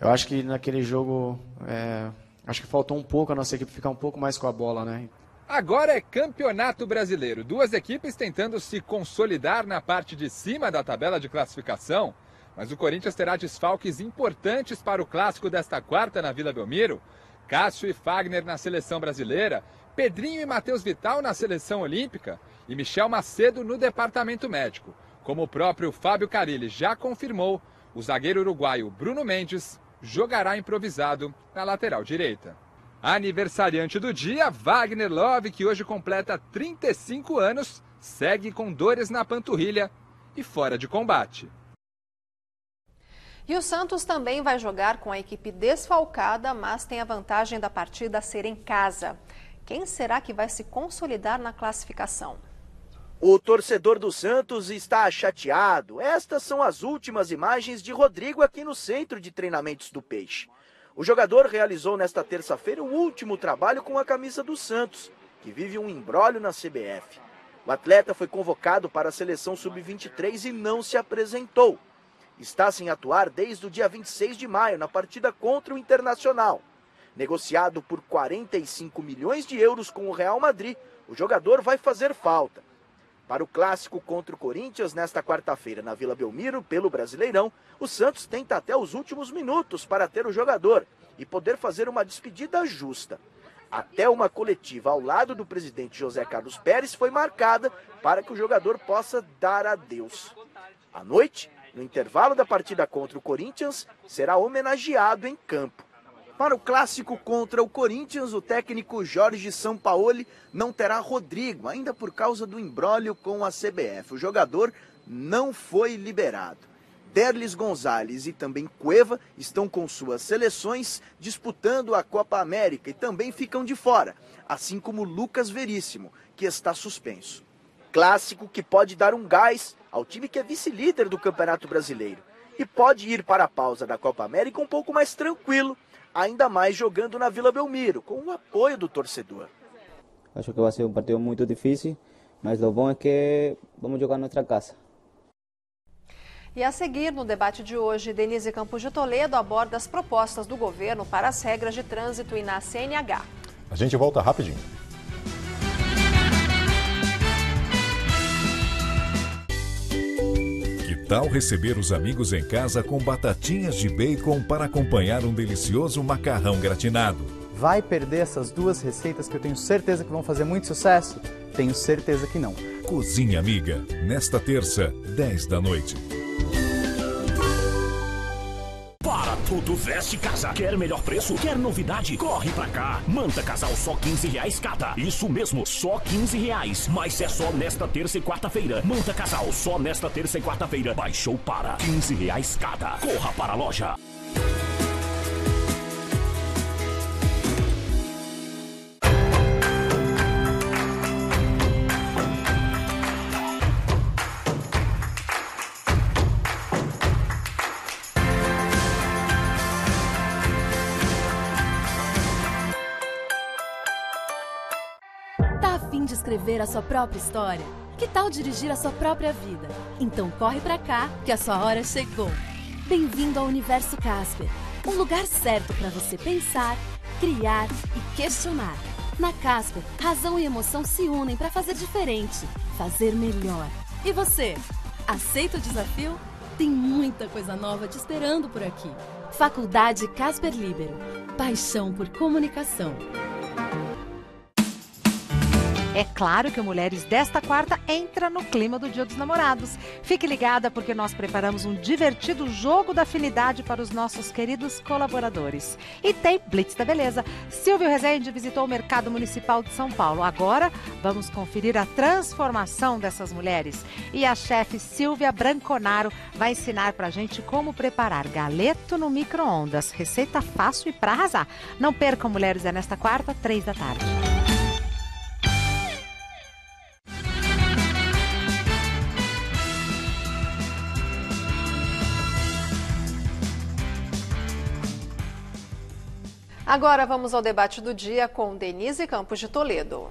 Eu acho que naquele jogo, é, acho que faltou um pouco a nossa equipe ficar um pouco mais com a bola, né? Agora é Campeonato Brasileiro. Duas equipes tentando se consolidar na parte de cima da tabela de classificação. Mas o Corinthians terá desfalques importantes para o clássico desta quarta na Vila Belmiro. Cássio e Fagner na seleção brasileira, Pedrinho e Matheus Vital na seleção olímpica e Michel Macedo no departamento médico. Como o próprio Fábio Carilli já confirmou, o zagueiro uruguaio Bruno Mendes jogará improvisado na lateral direita. Aniversariante do dia, Wagner Love, que hoje completa 35 anos, segue com dores na panturrilha e fora de combate. E o Santos também vai jogar com a equipe desfalcada, mas tem a vantagem da partida ser em casa. Quem será que vai se consolidar na classificação? O torcedor do Santos está chateado. Estas são as últimas imagens de Rodrigo aqui no centro de treinamentos do Peixe. O jogador realizou nesta terça-feira o último trabalho com a camisa do Santos, que vive um embrólio na CBF. O atleta foi convocado para a seleção sub-23 e não se apresentou. Está sem atuar desde o dia 26 de maio na partida contra o Internacional. Negociado por 45 milhões de euros com o Real Madrid, o jogador vai fazer falta. Para o clássico contra o Corinthians nesta quarta-feira na Vila Belmiro, pelo Brasileirão, o Santos tenta até os últimos minutos para ter o jogador e poder fazer uma despedida justa. Até uma coletiva ao lado do presidente José Carlos Pérez foi marcada para que o jogador possa dar adeus. À noite, no intervalo da partida contra o Corinthians, será homenageado em campo. Para o clássico contra o Corinthians, o técnico Jorge Sampaoli não terá Rodrigo, ainda por causa do embrólio com a CBF. O jogador não foi liberado. Derlis Gonzalez e também Cueva estão com suas seleções disputando a Copa América e também ficam de fora, assim como Lucas Veríssimo, que está suspenso. Clássico que pode dar um gás ao time que é vice-líder do Campeonato Brasileiro e pode ir para a pausa da Copa América um pouco mais tranquilo ainda mais jogando na Vila Belmiro, com o apoio do torcedor. Acho que vai ser um partido muito difícil, mas o bom é que vamos jogar na nossa casa. E a seguir, no debate de hoje, Denise Campos de Toledo aborda as propostas do governo para as regras de trânsito e na CNH. A gente volta rapidinho. tal receber os amigos em casa com batatinhas de bacon para acompanhar um delicioso macarrão gratinado? Vai perder essas duas receitas que eu tenho certeza que vão fazer muito sucesso? Tenho certeza que não. Cozinha Amiga, nesta terça, 10 da noite. Tudo veste casa. Quer melhor preço? Quer novidade? Corre pra cá. Manta casal só 15 reais cada. Isso mesmo, só 15 reais. Mas é só nesta terça e quarta-feira. Manta casal só nesta terça e quarta-feira. Baixou para 15 reais cada. Corra para a loja. escrever a sua própria história? Que tal dirigir a sua própria vida? Então corre para cá, que a sua hora chegou. Bem-vindo ao Universo Casper, um lugar certo para você pensar, criar e questionar. Na Casper, razão e emoção se unem para fazer diferente, fazer melhor. E você, aceita o desafio? Tem muita coisa nova te esperando por aqui. Faculdade Casper Libero. Paixão por comunicação. É claro que o Mulheres desta quarta entra no clima do Dia dos Namorados. Fique ligada porque nós preparamos um divertido jogo da afinidade para os nossos queridos colaboradores. E tem Blitz da Beleza. Silvio Rezende visitou o Mercado Municipal de São Paulo. Agora vamos conferir a transformação dessas mulheres. E a chefe Silvia Branconaro vai ensinar pra gente como preparar galeto no micro-ondas. Receita fácil e pra arrasar. Não percam Mulheres é nesta quarta, três da tarde. Agora vamos ao debate do dia com Denise Campos de Toledo.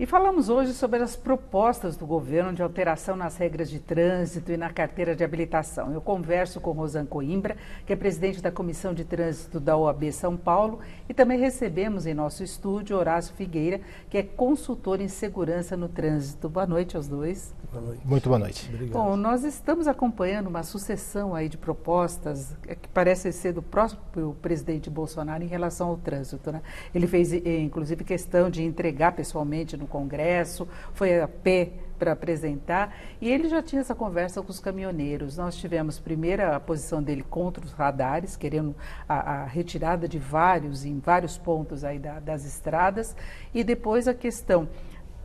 E falamos hoje sobre as propostas do governo de alteração nas regras de trânsito e na carteira de habilitação. Eu converso com Rosan Coimbra, que é presidente da Comissão de Trânsito da OAB São Paulo, e também recebemos em nosso estúdio Horácio Figueira, que é consultor em segurança no trânsito. Boa noite aos dois. Boa noite. Muito boa noite. Obrigado. Bom, nós estamos acompanhando uma sucessão aí de propostas é, que parecem ser do próprio presidente Bolsonaro em relação ao trânsito. Né? Ele fez, eh, inclusive, questão de entregar pessoalmente no congresso, foi a pé para apresentar, e ele já tinha essa conversa com os caminhoneiros. Nós tivemos primeiro a posição dele contra os radares, querendo a, a retirada de vários, em vários pontos aí da, das estradas, e depois a questão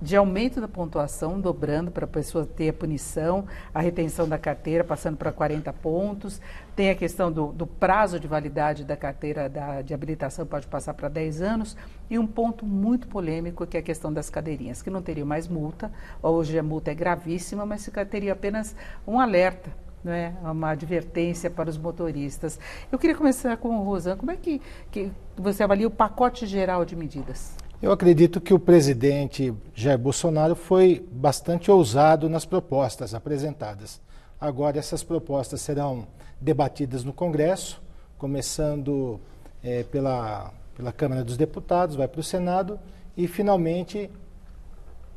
de aumento da pontuação, dobrando para a pessoa ter a punição, a retenção da carteira, passando para 40 pontos. Tem a questão do, do prazo de validade da carteira da, de habilitação, pode passar para 10 anos. E um ponto muito polêmico, que é a questão das cadeirinhas, que não teria mais multa. Hoje a multa é gravíssima, mas teria apenas um alerta é, uma advertência para os motoristas. Eu queria começar com o Rosan. Como é que, que você avalia o pacote geral de medidas? Eu acredito que o presidente Jair Bolsonaro foi bastante ousado nas propostas apresentadas. Agora, essas propostas serão debatidas no Congresso, começando é, pela, pela Câmara dos Deputados, vai para o Senado e, finalmente,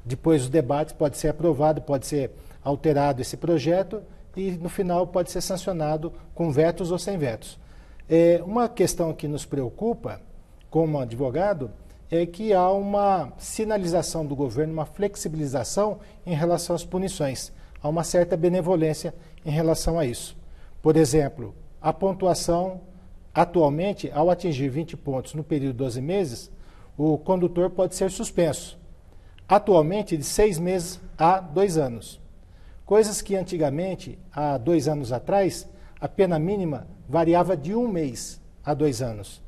depois do debate, pode ser aprovado, pode ser alterado esse projeto e, no final, pode ser sancionado com vetos ou sem vetos. É, uma questão que nos preocupa, como advogado, é que há uma sinalização do governo, uma flexibilização em relação às punições. Há uma certa benevolência em relação a isso. Por exemplo, a pontuação atualmente, ao atingir 20 pontos no período de 12 meses, o condutor pode ser suspenso. Atualmente, de seis meses a dois anos. Coisas que antigamente, há dois anos atrás, a pena mínima variava de um mês a dois anos.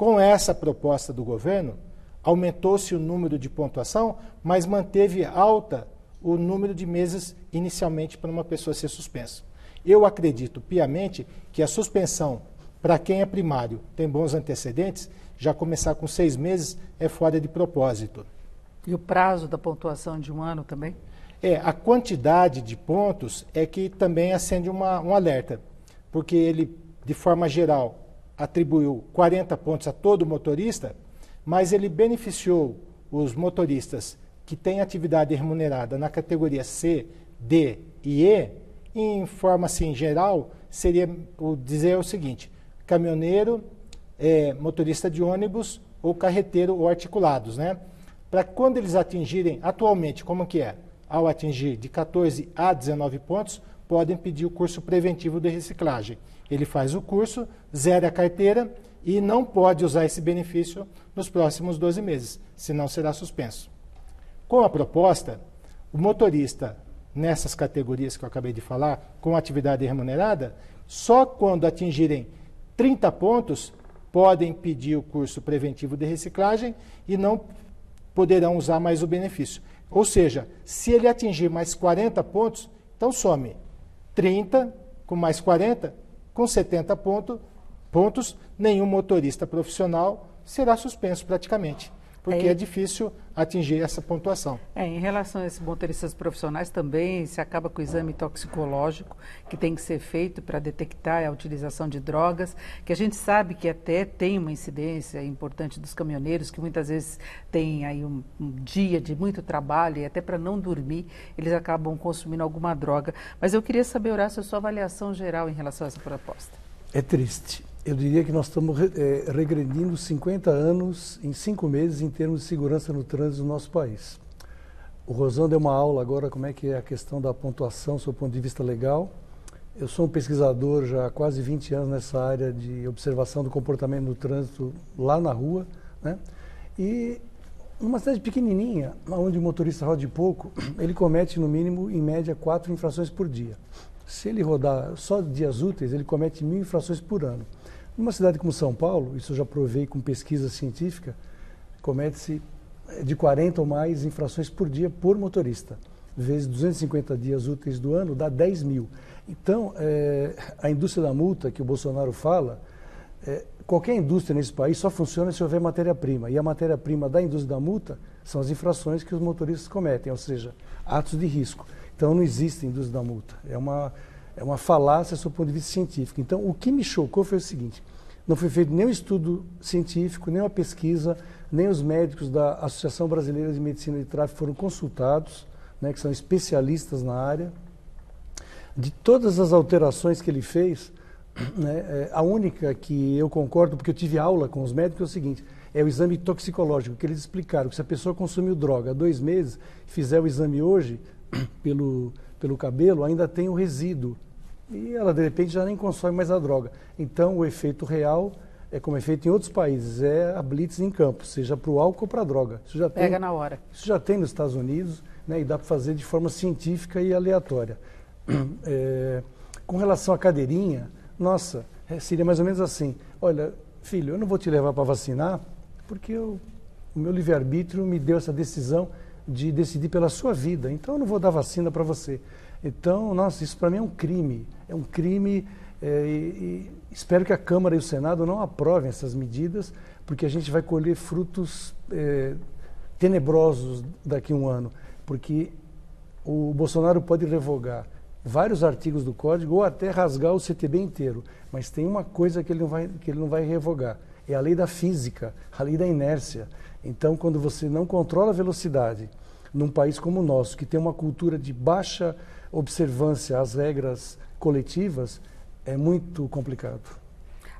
Com essa proposta do governo, aumentou-se o número de pontuação, mas manteve alta o número de meses inicialmente para uma pessoa ser suspensa. Eu acredito piamente que a suspensão, para quem é primário, tem bons antecedentes, já começar com seis meses é fora de propósito. E o prazo da pontuação de um ano também? É, a quantidade de pontos é que também acende uma, um alerta, porque ele, de forma geral, atribuiu 40 pontos a todo motorista, mas ele beneficiou os motoristas que têm atividade remunerada na categoria C, D e E, em forma assim geral, seria o dizer o seguinte: caminhoneiro, é, motorista de ônibus ou carreteiro ou articulados, né? Para quando eles atingirem, atualmente, como que é? Ao atingir de 14 a 19 pontos, podem pedir o curso preventivo de reciclagem. Ele faz o curso, zera a carteira e não pode usar esse benefício nos próximos 12 meses, senão será suspenso. Com a proposta, o motorista nessas categorias que eu acabei de falar, com atividade remunerada, só quando atingirem 30 pontos podem pedir o curso preventivo de reciclagem e não poderão usar mais o benefício. Ou seja, se ele atingir mais 40 pontos, então some. 30 com mais 40, com 70 ponto, pontos, nenhum motorista profissional será suspenso praticamente porque é, é difícil atingir essa pontuação. É, em relação a esses motoristas profissionais também, se acaba com o exame toxicológico que tem que ser feito para detectar a utilização de drogas, que a gente sabe que até tem uma incidência importante dos caminhoneiros, que muitas vezes tem aí um, um dia de muito trabalho e até para não dormir, eles acabam consumindo alguma droga. Mas eu queria saber, Horácio, a sua avaliação geral em relação a essa proposta. É triste. Eu diria que nós estamos é, regredindo 50 anos em cinco meses em termos de segurança no trânsito no nosso país. O Rosando deu uma aula agora como é que é a questão da pontuação, sob o ponto de vista legal. Eu sou um pesquisador já há quase 20 anos nessa área de observação do comportamento do trânsito lá na rua, né? E numa cidade pequenininha, onde o motorista roda de pouco, ele comete no mínimo, em média, quatro infrações por dia. Se ele rodar só dias úteis, ele comete mil infrações por ano. Numa cidade como São Paulo, isso eu já provei com pesquisa científica, comete-se de 40 ou mais infrações por dia por motorista. Vezes 250 dias úteis do ano, dá 10 mil. Então, é, a indústria da multa que o Bolsonaro fala, é, qualquer indústria nesse país só funciona se houver matéria-prima. E a matéria-prima da indústria da multa são as infrações que os motoristas cometem, ou seja, atos de risco. Então, não existe indústria da multa. É uma, é uma falácia, do ponto de vista científico. Então, o que me chocou foi o seguinte: não foi feito nenhum estudo científico, nenhuma pesquisa, nem os médicos da Associação Brasileira de Medicina de Tráfico foram consultados, né, que são especialistas na área. De todas as alterações que ele fez, né, é, a única que eu concordo, porque eu tive aula com os médicos, é o seguinte: é o exame toxicológico, que eles explicaram que se a pessoa consumiu droga há dois meses, fizer o exame hoje, pelo, pelo cabelo, ainda tem o resíduo e ela de repente já nem consome mais a droga. Então o efeito real é como é feito em outros países, é a blitz em campo, seja para o álcool ou para a droga. Isso já Pega tem, na hora. Isso já tem nos Estados Unidos né, e dá para fazer de forma científica e aleatória. É, com relação à cadeirinha, nossa, é, seria mais ou menos assim, olha, filho, eu não vou te levar para vacinar porque eu, o meu livre-arbítrio me deu essa decisão de decidir pela sua vida, então eu não vou dar vacina para você. Então, nossa, isso para mim é um crime. É um crime é, e, e espero que a Câmara e o Senado não aprovem essas medidas, porque a gente vai colher frutos é, tenebrosos daqui a um ano. Porque o Bolsonaro pode revogar vários artigos do Código ou até rasgar o CTB inteiro. Mas tem uma coisa que ele não vai, que ele não vai revogar. É a lei da física, a lei da inércia. Então, quando você não controla a velocidade num país como o nosso, que tem uma cultura de baixa observância às regras coletivas é muito complicado.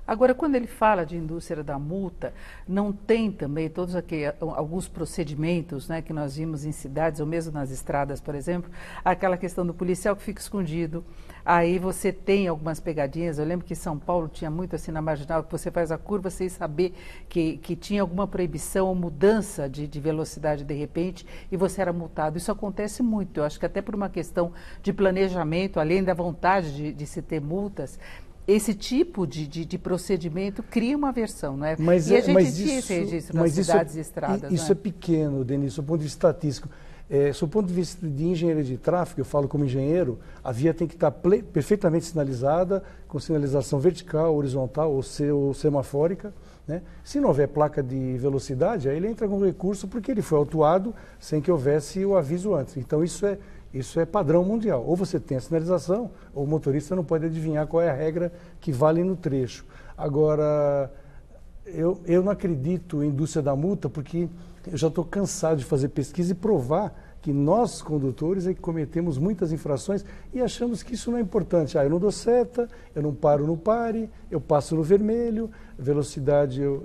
Agora, quando ele fala de indústria da multa, não tem também todos aqueles, eh, alguns procedimentos né, que nós vimos em cidades, ou mesmo nas estradas, por exemplo, aquela questão do policial que fica escondido, aí você tem algumas pegadinhas. Eu lembro que São Paulo tinha muito assim na marginal, que você faz a curva sem saber que, que tinha alguma proibição ou mudança de, de velocidade de repente e você era multado. Isso acontece muito. Eu acho que até por uma questão de planejamento, além da vontade de, de se ter multas, esse tipo de, de, de, procedimento cria uma versão, não é? Mas, e a é, gente mas tinha isso, esse registro nas é cidades e estradas. Isso é? é pequeno, Denise, do ponto de vista estatístico. É, sob o ponto de vista de engenharia de tráfego, eu falo como engenheiro, a via tem que estar perfeitamente sinalizada, com sinalização vertical, horizontal ou, se, ou semafórica. Né? Se não houver placa de velocidade, aí ele entra com recurso porque ele foi autuado sem que houvesse o aviso antes. Então isso é, isso é padrão mundial. Ou você tem a sinalização, ou o motorista não pode adivinhar qual é a regra que vale no trecho. Agora, eu, eu não acredito em indústria da multa porque eu já estou cansado de fazer pesquisa e provar que nós, condutores, é que cometemos muitas infrações e achamos que isso não é importante. Ah, eu não dou seta, eu não paro no pare, eu passo no vermelho, velocidade, eu,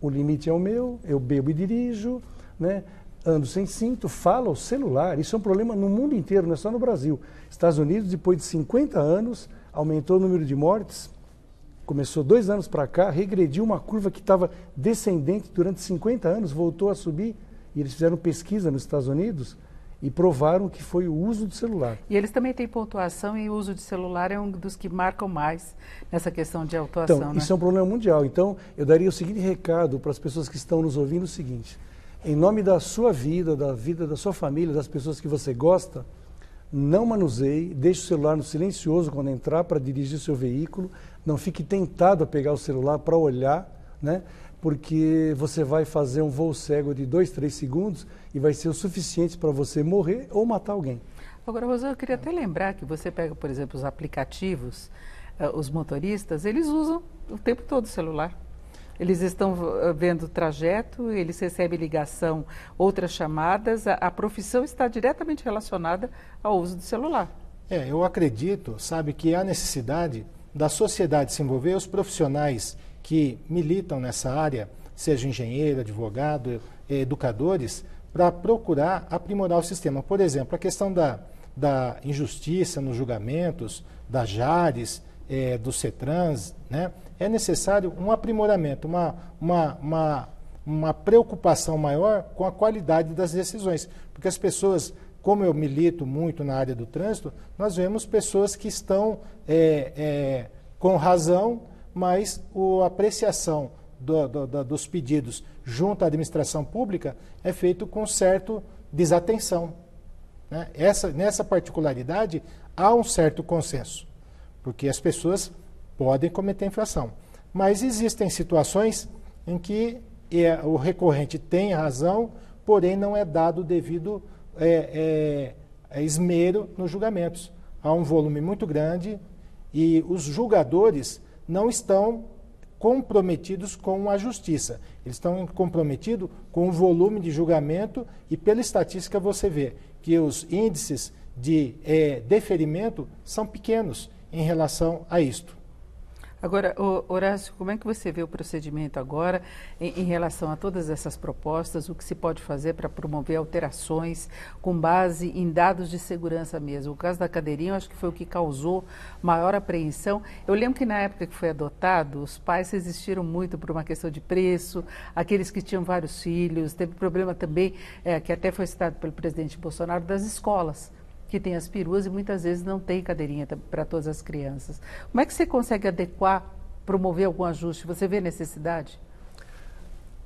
o limite é o meu, eu bebo e dirijo, né? ando sem cinto, falo ao celular. Isso é um problema no mundo inteiro, não é só no Brasil. Estados Unidos, depois de 50 anos, aumentou o número de mortes começou dois anos para cá, regrediu uma curva que estava descendente durante 50 anos, voltou a subir, e eles fizeram pesquisa nos Estados Unidos e provaram que foi o uso do celular. E eles também têm pontuação e o uso de celular é um dos que marcam mais nessa questão de autuação. Então, né? Isso é um problema mundial. Então, eu daria o seguinte recado para as pessoas que estão nos ouvindo o seguinte: em nome da sua vida, da vida da sua família, das pessoas que você gosta, não manuseie, deixe o celular no silencioso quando entrar para dirigir seu veículo, não fique tentado a pegar o celular para olhar, né? Porque você vai fazer um voo cego de dois, três segundos e vai ser o suficiente para você morrer ou matar alguém. Agora, Rosana, eu queria até lembrar que você pega, por exemplo, os aplicativos, eh, os motoristas, eles usam o tempo todo o celular. Eles estão eh, vendo o trajeto, eles recebem ligação, outras chamadas. A, a, profissão está diretamente relacionada ao uso do celular. É, eu acredito, sabe, que há necessidade da sociedade se envolver, os profissionais que militam nessa área, seja engenheiro, advogado, eh, educadores, para procurar aprimorar o sistema. Por exemplo, a questão da, da injustiça nos julgamentos, das JARES, é, eh, dos CETRANS, né? é necessário um aprimoramento, uma, uma, uma, uma preocupação maior com a qualidade das decisões, porque as pessoas como eu milito muito na área do trânsito, nós vemos pessoas que estão é, é, com razão, mas a apreciação do, do, do, dos pedidos junto à administração pública é feito com certo desatenção. Né? Essa, nessa particularidade, há um certo consenso, porque as pessoas podem cometer infração. Mas existem situações em que é, o recorrente tem razão, porém não é dado devido é, é, é, esmero nos julgamentos. Há um volume muito grande e os julgadores não estão comprometidos com a justiça. Eles estão comprometidos com o volume de julgamento e pela estatística você vê que os índices de é, deferimento são pequenos em relação a isto. Agora, Horácio, como é que você vê o procedimento agora em, em relação a todas essas propostas? O que se pode fazer para promover alterações com base em dados de segurança mesmo? O caso da cadeirinha, eu acho que foi o que causou maior apreensão. Eu lembro que na época que foi adotado, os pais resistiram muito por uma questão de preço, aqueles que tinham vários filhos. Teve problema também, é, que até foi citado pelo presidente Bolsonaro, das escolas que tem as peruas e muitas vezes não tem cadeirinha para todas as crianças. Como é que você consegue adequar, promover algum ajuste? Você vê necessidade?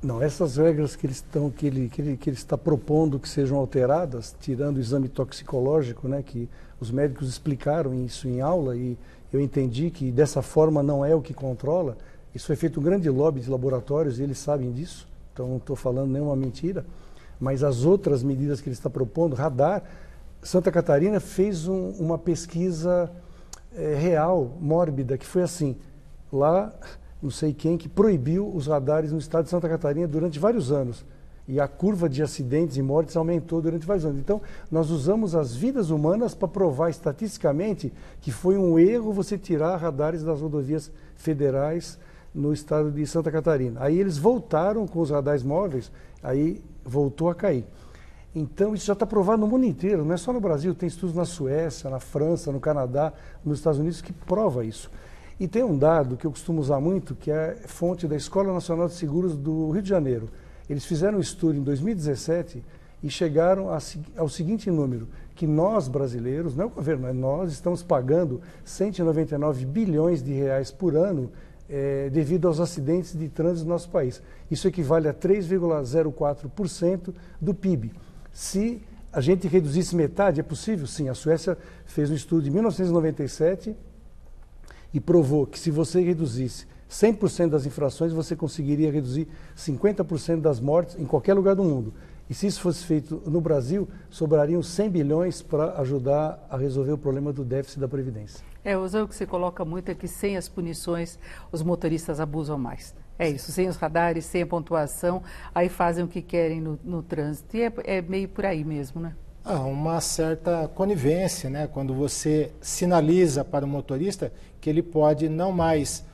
Não, essas regras que ele, estão, que, ele, que, ele, que ele está propondo que sejam alteradas, tirando o exame toxicológico, né, que os médicos explicaram isso em aula e eu entendi que dessa forma não é o que controla. Isso foi feito um grande lobby de laboratórios e eles sabem disso, então não estou falando nenhuma mentira. Mas as outras medidas que ele está propondo, radar, Santa Catarina fez um, uma pesquisa é, real, mórbida, que foi assim. Lá, não sei quem, que proibiu os radares no estado de Santa Catarina durante vários anos. E a curva de acidentes e mortes aumentou durante vários anos. Então, nós usamos as vidas humanas para provar estatisticamente que foi um erro você tirar radares das rodovias federais no estado de Santa Catarina. Aí eles voltaram com os radares móveis, aí voltou a cair. Então, isso já está provado no mundo inteiro, não é só no Brasil, tem estudos na Suécia, na França, no Canadá, nos Estados Unidos que prova isso. E tem um dado que eu costumo usar muito, que é fonte da Escola Nacional de Seguros do Rio de Janeiro. Eles fizeram um estudo em 2017 e chegaram a, ao seguinte número, que nós brasileiros, não é o governo, é nós estamos pagando 199 bilhões de reais por ano é, devido aos acidentes de trânsito no nosso país. Isso equivale a 3,04% do PIB se a gente reduzisse metade, é possível? Sim, a Suécia fez um estudo de 1997 e provou que se você reduzisse 100% das infrações, você conseguiria reduzir 50% das mortes em qualquer lugar do mundo. E se isso fosse feito no Brasil, sobrariam 100 bilhões para ajudar a resolver o problema do déficit da Previdência. É, o que você coloca muito é que sem as punições, os motoristas abusam mais. É isso, sem os radares, sem a pontuação, aí fazem o que querem no, no trânsito. E é, é meio por aí mesmo, né? Ah, uma certa conivência, né? Quando você sinaliza para o motorista que ele pode não mais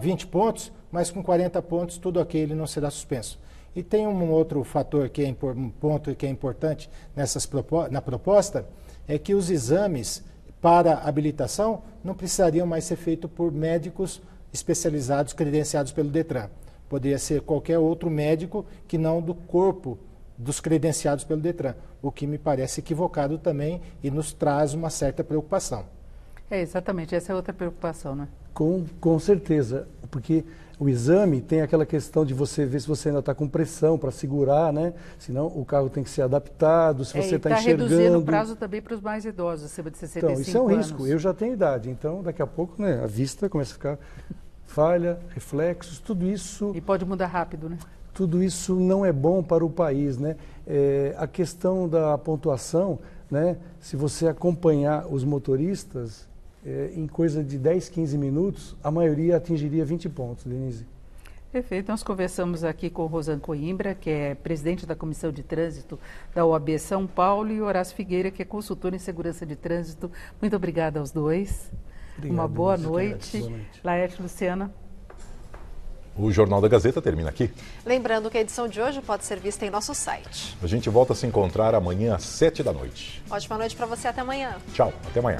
20 pontos, mas com 40 pontos tudo ok, ele não será suspenso. E tem um outro fator que é um ponto que é importante nessas na proposta é que os exames para habilitação não precisariam mais ser feitos por médicos especializados credenciados pelo Detran. Poderia ser qualquer outro médico que não do corpo dos credenciados pelo Detran, o que me parece equivocado também e nos traz uma certa preocupação. É, exatamente, essa é outra preocupação, né? Com, com certeza, porque o exame tem aquela questão de você ver se você ainda está com pressão para segurar, né? Senão o carro tem que ser adaptado, se é, você está tá enxergando... Tá reduzindo o prazo também para os mais idosos, acima de 65 anos. Então, isso é um anos. risco. Eu já tenho idade, então daqui a pouco né, a vista começa a ficar falha, reflexos, tudo isso. E pode mudar rápido, né? Tudo isso não é bom para o país, né? É, a questão da pontuação, né? Se você acompanhar os motoristas, é, em coisa de 10, 15 minutos, a maioria atingiria 20 pontos, Denise. Perfeito. Nós conversamos aqui com Rosan Coimbra, que é presidente da Comissão de Trânsito da OAB São Paulo, e Horácio Figueira, que é consultor em segurança de trânsito. Muito obrigada aos dois. Obrigado, uma boa noite. boa noite. Laerte Luciana. O Jornal da Gazeta termina aqui. Lembrando que a edição de hoje pode ser vista em nosso site. A gente volta a se encontrar amanhã às 7 da noite. Ótima noite para você, até amanhã. Tchau, até amanhã.